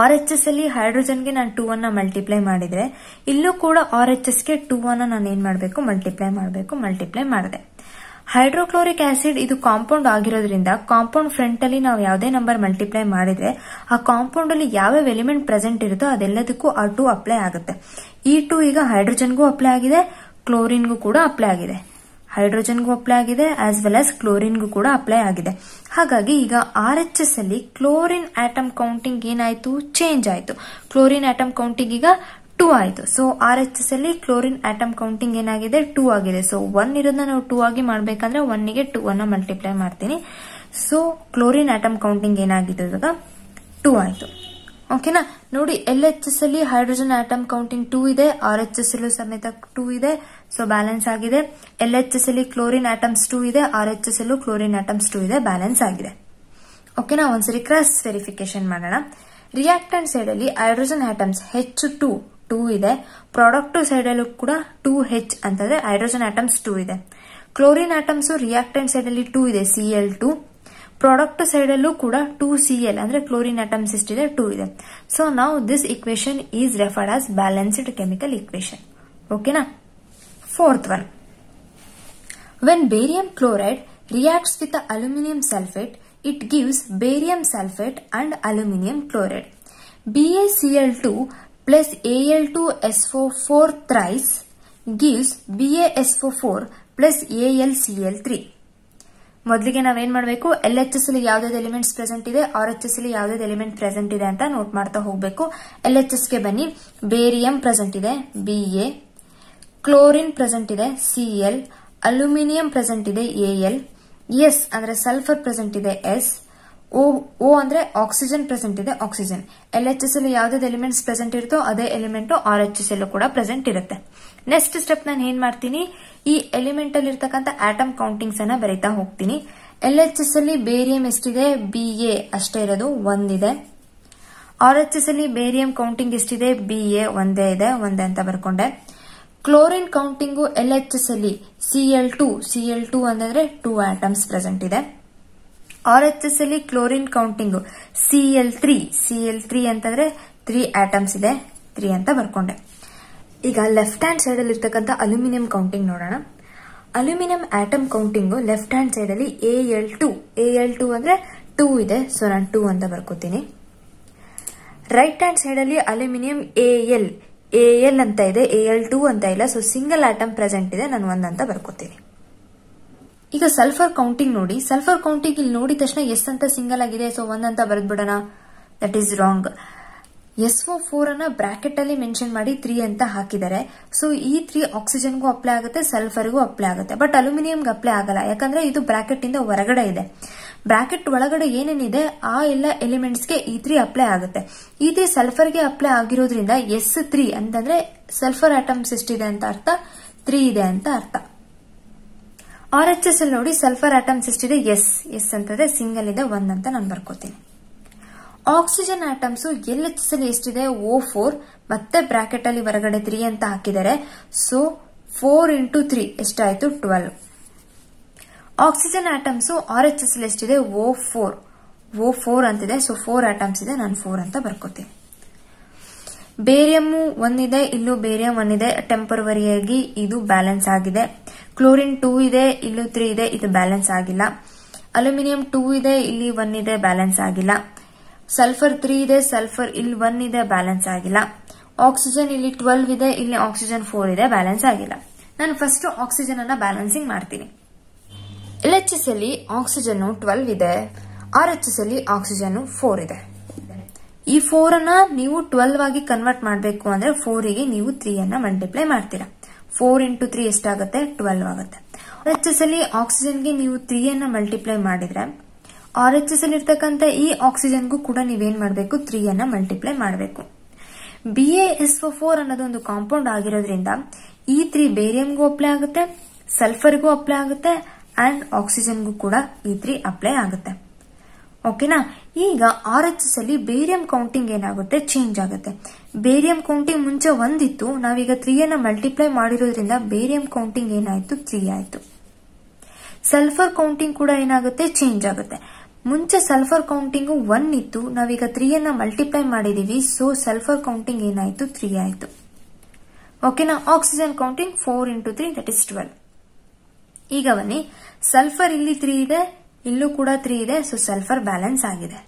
ಆರ್ ಎಚ್ ಎಸ್ ಅಲ್ಲಿ ಹೈಡ್ರೋಜನ್ಗೆ ನಾನು ಟೂ ಅನ್ನ ಮಲ್ಟಿಪ್ಲೈ ಮಾಡಿದ್ರೆ ಇಲ್ಲೂ ಕೂಡ ಆರ್ ಎಚ್ ಗೆ ಟೂ ಅನ್ನ ನಾನು ಏನ್ ಮಾಡಬೇಕು ಮಲ್ಟಿಪ್ಲೈ ಮಾಡಬೇಕು ಮಲ್ಟಿಪ್ಲೈ ಮಾಡಿದೆ ಹೈಡ್ರೋಕ್ಲೋರಿಕ್ ಆಸಿಡ್ ಇದು ಕಾಂಪೌಂಡ್ ಆಗಿರೋದ್ರಿಂದ ಕಾಂಪೌಂಡ್ ಫ್ರಂಟ್ ಅಲ್ಲಿ ನಾವು ಯಾವುದೇ ನಂಬರ್ ಮಲ್ಟಿಪ್ಲೈ ಮಾಡಿದ್ರೆ ಆ ಕಾಂಪೌಂಡ್ ಅಲ್ಲಿ ಯಾವ ಎಲಿಮೆಂಟ್ ಪ್ರೆಸೆಂಟ್ ಇರುತ್ತೋ ಅದೆಲ್ಲದಕ್ಕೂ ಆ ಟೂ ಅಪ್ಲೈ ಆಗುತ್ತೆ ಈ ಟೂ ಈಗ ಹೈಡ್ರೋಜನ್ಗೂ ಅಪ್ಲೈ ಆಗಿದೆ ಕ್ಲೋರಿನ್ಗೂ ಕೂಡ ಅಪ್ಲೈ ಆಗಿದೆ ಹೈಡ್ರೋಜನ್ಗೂ ಅಪ್ಲೈ ಆಗಿದೆ ಆಸ್ ವೆಲ್ ಆಸ್ ಕ್ಲೋರಿನ್ಗೂ ಕೂಡ ಅಪ್ಲೈ ಆಗಿದೆ ಹಾಗಾಗಿ ಈಗ ಆರ್ ಎಚ್ ಎಸ್ ಅಲ್ಲಿ ಕ್ಲೋರಿನ್ ಆಟಮ್ ಕೌಂಟಿಂಗ್ ಏನಾಯ್ತು ಚೇಂಜ್ ಆಯಿತು ಕ್ಲೋರಿನ್ ಆಟಮ್ ಕೌಂಟಿಂಗ್ ಈಗ ಟೂ ಆಯ್ತು ಸೊ ಆರ್ ಎಚ್ ಎಸ್ ಅಲ್ಲಿ ಕ್ಲೋರಿನ್ ಆಟಮ್ ಕೌಂಟಿಂಗ್ ಏನಾಗಿದೆ ಟೂ ಆಗಿದೆ ಸೊ ಒನ್ ಇರೋದನ್ನ ನಾವು ಟೂ ಆಗಿ ಮಾಡಬೇಕಂದ್ರೆ ಗೆ ಟೂ ಅನ್ನ ಮಲ್ಟಿಪ್ಲೈ ಮಾಡ್ತೀನಿ ಸೊ ಕ್ಲೋರಿನ್ ಆಟಮ್ ಕೌಂಟಿಂಗ್ ಏನಾಗಿದೆ ಇವಾಗ ಟೂ ಆಯ್ತು ಓಕೆನಾ ನೋಡಿ ಎಲ್ ಎಚ್ ಎಸ್ ಅಲ್ಲಿ ಹೈಡ್ರೋಜನ್ ಆಟಮ್ ಕೌಂಟಿಂಗ್ ಟೂ ಇದೆ ಆರ್ ಎಚ್ ಎಸ್ ಅಲ್ಲೂ ಸಮೇತ ಟೂ ಇದೆ ಸೊ ಬ್ಯಾಲೆನ್ಸ್ ಆಗಿದೆ ಎಲ್ ಎಚ್ ಎಸ್ ಅಲ್ಲಿ ಕ್ಲೋರಿನ್ ಆಟಮ್ಸ್ ಟೂ ಇದೆ ಆರ್ ಎಚ್ ಎಸ್ ಅಲ್ಲೂ ಕ್ಲೋರಿನ್ ಆಟಮ್ಸ್ ಟೂ ಇದೆ ಬ್ಯಾಲೆನ್ಸ್ ಆಗಿದೆ ಓಕೆನಾ ಒಂದ್ಸರಿ ಕ್ರಾಸ್ ವೆರಿಫಿಕೇಶನ್ ಮಾಡೋಣ ರಿಯಾಕ್ಟೆಂಟ್ ಸೈಡ್ ಅಲ್ಲಿ hydrogen atoms H two two ಇದೆ ಪ್ರಾಡಕ್ಟ್ ಸೈಡ್ ಅಲ್ಲೂ ಕೂಡ ಟೂ ಹೆಚ್ ಅಂತಂದ್ರೆ ಹೈಡ್ರೋಜನ್ ಆಟಮ್ಸ್ ಟೂ ಇದೆ ಕ್ಲೋರಿನ್ ಆಟಮ್ಸ್ ರಿಯಾಕ್ಟೆಂಟ್ ಸೈಡ್ ಅಲ್ಲಿ ಟೂ ಇದೆ C L two product side ಅಲ್ಲೂ ಕೂಡ ಟೂ ಸಿ ಎಲ್ ಅಂದ್ರೆ ಕ್ಲೋರಿನ್ ಆಟಮ್ಸ್ ಇದೆ ಟೂ ಇದೆ ಸೊ ನಾವು this equation is referred as balanced chemical equation ಓಕೆನಾ Fourth one. When barium chloride reacts with the aluminium sulfate, it gives barium sulfate and aluminium chloride. BaCl2 plus Al2SO4 thrice gives BaSO4 plus AlCl3. ಮೊದಲಿಗೆ ನಾವು L ಮೊದಲಿಗೆ ಮಾಡಬೇಕು L H S ಅಲ್ಲಿ ಯಾವ್ದಾವ್ದು elements present ಇದೆ R H S ಅಲ್ಲಿ ಯಾವ್ದಾವ್ದು element present ಇದೆ ಅಂತ ನೋಟ್ ಮಾಡ್ತಾ ಹೋಗ್ಬೇಕು ಎಲ್ ಎಚ್ ಎಸ್ ಗೆ ಬನ್ನಿ ಬೇರಿಯಂ ಪ್ರೆಸೆಂಟ್ ಇದೆ ಬಿ ಎ ಕ್ಲೋರಿನ್ ಪ್ರೆಸೆಂಟ್ ಇದೆ ಎಲ್ ಅಲ್ಯೂಮಿನಿಯಂ ಪ್ರೆಸೆಂಟ್ ಇದೆ ಎಲ್ ಎಸ್ ಅಂದ್ರೆ ಸಲ್ಫರ್ ಪ್ರೆಸೆಂಟ್ ಇದೆ ಎಸ್ ಓ ಓ ಅಂದ್ರೆ ಆಕ್ಸಿಜನ್ ಪ್ರೆಸೆಂಟ್ ಇದೆ ಆಕ್ಸಿಜನ್ ಎಲ್ ಎಚ್ ಎಸ್ ಅಲ್ಲಿ ಯಾವ್ದಾವ್ದು ಎಲಿಮೆಂಟ್ಸ್ ಪ್ರೆಸೆಂಟ್ ಇರುತ್ತೋ ಅದೇ ಎಲಿಮೆಂಟ್ ಆರ್ ಎಚ್ ಎಸ್ ಎಲ್ಲೂ ಕೂಡ ಪ್ರೆಸೆಂಟ್ ಇರುತ್ತೆ ನೆಕ್ಸ್ಟ್ ಸ್ಟೆಪ್ ನಾನು ಏನ್ ಮಾಡ್ತೀನಿ ಈ ಎಲಿಮೆಂಟ್ ಅಲ್ಲಿ ಇರ್ತಕ್ಕಂಥ ಆಟಮ್ ಕೌಂಟಿಂಗ್ಸ್ ಅನ್ನ ಬರೀತಾ ಹೋಗ್ತೀನಿ ಎಲ್ ಎಚ್ ಎಸ್ ಅಲ್ಲಿ ಬೇರಿಯಂ ಎಷ್ಟಿದೆ ಬಿ ಎ ಅಷ್ಟೇ ಇರೋದು ಒಂದಿದೆ ಆರ್ ಎಚ್ ಎಸ್ ಅಲ್ಲಿ ಬೇರಿಯಂ ಕೌಂಟಿಂಗ್ ಎಷ್ಟಿದೆ ಬಿ ಎ ಒಂದೇ ಇದೆ ಒಂದೇ ಅಂತ ಬರ್ಕೊಂಡೆ chlorine counting L H S ಅಲ್ಲಿ ಸಿಎಲ್ ಟು ಎಲ್ ಟು ಅಂತಂದ್ರೆ ಟೂ ಆಟಮ್ಸ್ ಪ್ರೆಸೆಂಟ್ ಇದೆ ಆರ್ ಎಚ್ ಎಸ್ ಅಲ್ಲಿ chlorine counting L three C L three ಅಂತಂದ್ರೆ ತ್ರೀ ಆಟಮ್ಸ್ ಇದೆ ತ್ರೀ ಅಂತ ಬರ್ಕೊಂಡೆ ಈಗ ಲೆಫ್ಟ್ ಹ್ಯಾಂಡ್ ಸೈಡ್ ಅಲ್ಲಿ ಇರ್ತಕ್ಕಂಥ ಅಲ್ಯೂಮಿನಿಯಂ ಕೌಂಟಿಂಗ್ ನೋಡೋಣ aluminium atom counting left hand side ಅಲ್ಲಿ A L two A L two ಅಂದ್ರೆ ಟೂ ಇದೆ ಸೊ ನಾನು ಟೂ ಅಂತ ಬರ್ಕೋತೀನಿ ರೈಟ್ ಹ್ಯಾಂಡ್ ಸೈಡ್ ಅಲ್ಲಿ aluminium A L A L ಅಂತ ಇದೆ ಎ ಎಲ್ ಟೂ ಅಂತ ಇಲ್ಲ ಸೊ ಸಿಂಗಲ್ ಆಟಮ್ ಪ್ರೆಸೆಂಟ್ ಇದೆ ನಾನು ಒಂದ್ ಅಂತ ಬರ್ಕೋತೀನಿ ಈಗ ಸಲ್ಫರ್ ಕೌಂಟಿಂಗ್ ನೋಡಿ ಸಲ್ಫರ್ ಕೌಂಟಿಂಗ್ ಇಲ್ಲಿ ನೋಡಿದ ತಕ್ಷಣ ಎಸ್ ಅಂತ ಸಿಂಗಲ್ ಆಗಿದೆ ಸೊ ಒಂದ್ ಅಂತ ಬರೆದ್ಬಿಡೋಣ that is wrong S O four ಅನ್ನ ಬ್ರಾಕೆಟ್ ಅಲ್ಲಿ ಮೆನ್ಷನ್ ಮಾಡಿ ತ್ರೀ ಅಂತ ಹಾಕಿದ್ದಾರೆ ಸೊ ಈ ತ್ರೀ ಆಕ್ಸಿಜನ್ಗೂ ಅಪ್ಲೈ ಆಗುತ್ತೆ ಸಲ್ಫರ್ಗೂ ಅಪ್ಲೈ ಆಗುತ್ತೆ ಬಟ್ ಅಲ್ಯೂಮಿನಿಯಂಗೆ ಅಪ್ಲೈ ಆಗಲ್ಲ ಯಾಕಂದ್ರೆ ಇದು ಬ್ರಾಕೆಟ್ ಇಂದ ಹೊರಗಡೆ ಇದೆ ಬ್ರಾಕೆಟ್ ಒಳಗಡೆ ಏನೇನಿದೆ ಆ ಎಲ್ಲ ಎಲಿಮೆಂಟ್ಸ್ಗೆ ಈ ತ್ರೀ ಅಪ್ಲೈ ಆಗುತ್ತೆ ಈ ತ್ರೀ ಸಲ್ಫರ್ಗೆ ಅಪ್ಲೈ ಆಗಿರೋದ್ರಿಂದ ಎಸ್ ತ್ರೀ ಅಂತಂದ್ರೆ ಸಲ್ಫರ್ ಆಟಮ್ಸ್ ಎಷ್ಟಿದೆ ಅಂತ ಅರ್ಥ ತ್ರೀ ಇದೆ ಅಂತ ಅರ್ಥ ಆರ್ ಎಚ್ ಎಸ್ ಅಲ್ಲಿ ನೋಡಿ ಸಲ್ಫರ್ ಆಟಮ್ಸ್ ಎಷ್ಟಿದೆ ಎಸ್ ಎಸ್ ಅಂತಂದ್ರೆ ಸಿಂಗಲ್ ಇದೆ ಒನ್ ಅಂತ ನಾನು ಬರ್ಕೋತೀನಿ oxygen atoms L H S ಅಲ್ಲಿ ಎಷ್ಟಿದೆ ಓ ಫೋರ್ ಮತ್ತೆ ಬ್ರಾಕೆಟ್ ಅಲ್ಲಿ ಹೊರಗಡೆ ತ್ರೀ ಅಂತ ಹಾಕಿದರೆ ಸೊ ಫೋರ್ ಇಂಟು ತ್ರೀ ಎಷ್ಟಾಯ್ತು twelve oxygen atoms R H S ಎಷ್ಟಿದೆ ಓ ಫೋರ್ ಓ ಫೋರ್ ಅಂತಿದೆ ಸೊ ಫೋರ್ ಆಟಮ್ಸ್ ಇದೆ ನಾನು ಫೋರ್ ಅಂತ ಬರ್ಕೋತೀನಿ ಬೇರಿಯಮ್ಮು ಇದೆ ಇಲ್ಲೂ ಬೇರಿಯಂ ಇದೆ ಟೆಂಪರವರಿಯಾಗಿ ಇದು ಬ್ಯಾಲೆನ್ಸ್ ಆಗಿದೆ ಕ್ಲೋರಿನ್ ಟೂ ಇದೆ ಇಲ್ಲೂ ತ್ರೀ ಇದೆ ಇದು ಬ್ಯಾಲೆನ್ಸ್ ಆಗಿಲ್ಲ ಅಲ್ಯೂಮಿನಿಯಂ ಟೂ ಇದೆ ಇಲ್ಲಿ ಒನ್ ಇದೆ ಬ್ಯಾಲೆನ್ಸ್ ಆಗಿಲ್ಲ ಸಲ್ಫರ್ ತ್ರೀ ಇದೆ ಸಲ್ಫರ್ ಇಲ್ಲಿ ಒನ್ ಇದೆ ಬ್ಯಾಲೆನ್ಸ್ ಆಗಿಲ್ಲ ಆಕ್ಸಿಜನ್ ಇಲ್ಲಿ ಟ್ವೆಲ್ವ್ ಇದೆ ಇಲ್ಲಿ ಆಕ್ಸಿಜನ್ ಫೋರ್ ಇದೆ ಬ್ಯಾಲೆನ್ಸ್ ಆಗಿಲ್ಲ ನಾನು ಫಸ್ಟ್ ಆಕ್ಸಿಜನ್ ಅನ್ನ ಬ್ಯಾಲೆನ್ಸಿಂಗ್ ಮಾಡ್ತೀನಿ ಎಲ್ ಎಚ್ ಎಸ್ ಅಲ್ಲಿ ಆಕ್ಸಿಜನ್ ಟ್ವೆಲ್ವ್ ಇದೆ ಆರ್ ಎಚ್ ಎಸ್ ಅಲ್ಲಿ ಆಕ್ಸಿಜನ್ ಫೋರ್ ಇದೆ ಈ ಫೋರ್ ಅನ್ನ ನೀವು ಟ್ವೆಲ್ವ್ ಆಗಿ ಕನ್ವರ್ಟ್ ಮಾಡಬೇಕು ಅಂದ್ರೆ ಫೋರಿಗೆ ನೀವು ತ್ರೀ ಅನ್ನ ಮಲ್ಟಿಪ್ಲೈ ಮಾಡ್ತೀರಾ ಫೋರ್ ಇಂಟು ತ್ರೀ ಎಷ್ಟಾಗುತ್ತೆ ಟ್ವೆಲ್ವ್ ಆಗುತ್ತೆ ಆರ್ ಎಚ್ ಎಸ್ ಅಲ್ಲಿ ಆಕ್ಸಿಜನ್ಗೆ ನೀವು ತ್ರೀ ಅನ್ನ ಮಲ್ಟಿಪ್ಲೈ ಮಾಡಿದ್ರೆ ಆರ್ ಎಚ್ ಎಸ್ ಅಲ್ಲಿ ಇರ್ತಕ್ಕಂಥ ಈ ಆಕ್ಸಿಜನ್ಗೂ ಕೂಡ ನೀವೇನ್ ಮಾಡಬೇಕು ತ್ರೀ ಅನ್ನ ಮಲ್ಟಿಪ್ಲೈ ಮಾಡಬೇಕು ಬಿ ಎಸ್ ಒ ಫೋರ್ ಅನ್ನೋದೊಂದು ಕಾಂಪೌಂಡ್ ಆಗಿರೋದ್ರಿಂದ ಈ ತ್ರೀ ಬೇರಿಯಂಗೂ ಅಪ್ಲೈ ಆಗುತ್ತೆ ಸಲ್ಫರ್ಗೂ ಅಪ್ಲೈ ಆಗುತ್ತೆ ಆ್ಯಂಡ್ ಆಕ್ಸಿಜನ್ಗೂ ಕೂಡ ಈ ತ್ರೀ ಅಪ್ಲೈ ಆಗುತ್ತೆ ಓಕೆನಾ ಈಗ ಆರ್ ಎಚ್ ಎಸ್ ಅಲ್ಲಿ ಬೇರಿಯಂ ಕೌಂಟಿಂಗ್ ಏನಾಗುತ್ತೆ ಚೇಂಜ್ ಆಗುತ್ತೆ ಬೇರಿಯಂ ಕೌಂಟಿಂಗ್ ಮುಂಚೆ ಒಂದಿತ್ತು ನಾವೀಗ ಅನ್ನ ಮಲ್ಟಿಪ್ಲೈ ಮಾಡಿರೋದ್ರಿಂದ ಬೇರಿಯಂ ಕೌಂಟಿಂಗ್ ಏನಾಯ್ತು ತ್ರೀ ಆಯ್ತು ಸಲ್ಫರ್ ಕೌಂಟಿಂಗ್ ಕೂಡ ಏನಾಗುತ್ತೆ ಚೇಂಜ್ ಆಗುತ್ತೆ ಮುಂಚೆ ಸಲ್ಫರ್ ಕೌಂಟಿಂಗು ಒನ್ ಇತ್ತು ನಾವೀಗ ತ್ರೀಯನ್ನ ಮಲ್ಟಿಪ್ಲೈ ಮಾಡಿದೀವಿ ಸೊ ಸಲ್ಫರ್ ಕೌಂಟಿಂಗ್ ಏನಾಯ್ತು ತ್ರೀ ಆಯ್ತು ಓಕೆನಾ oxygen counting four into three that is twelve ಈಗ ಬನ್ನಿ ಸಲ್ಫರ್ ಇಲ್ಲಿ ತ್ರೀ ಇದೆ ಇಲ್ಲೂ ಕೂಡ ತ್ರೀ ಇದೆ ಸೊ ಸಲ್ಫರ್ ಬ್ಯಾಲೆನ್ಸ್ ಆಗಿದೆ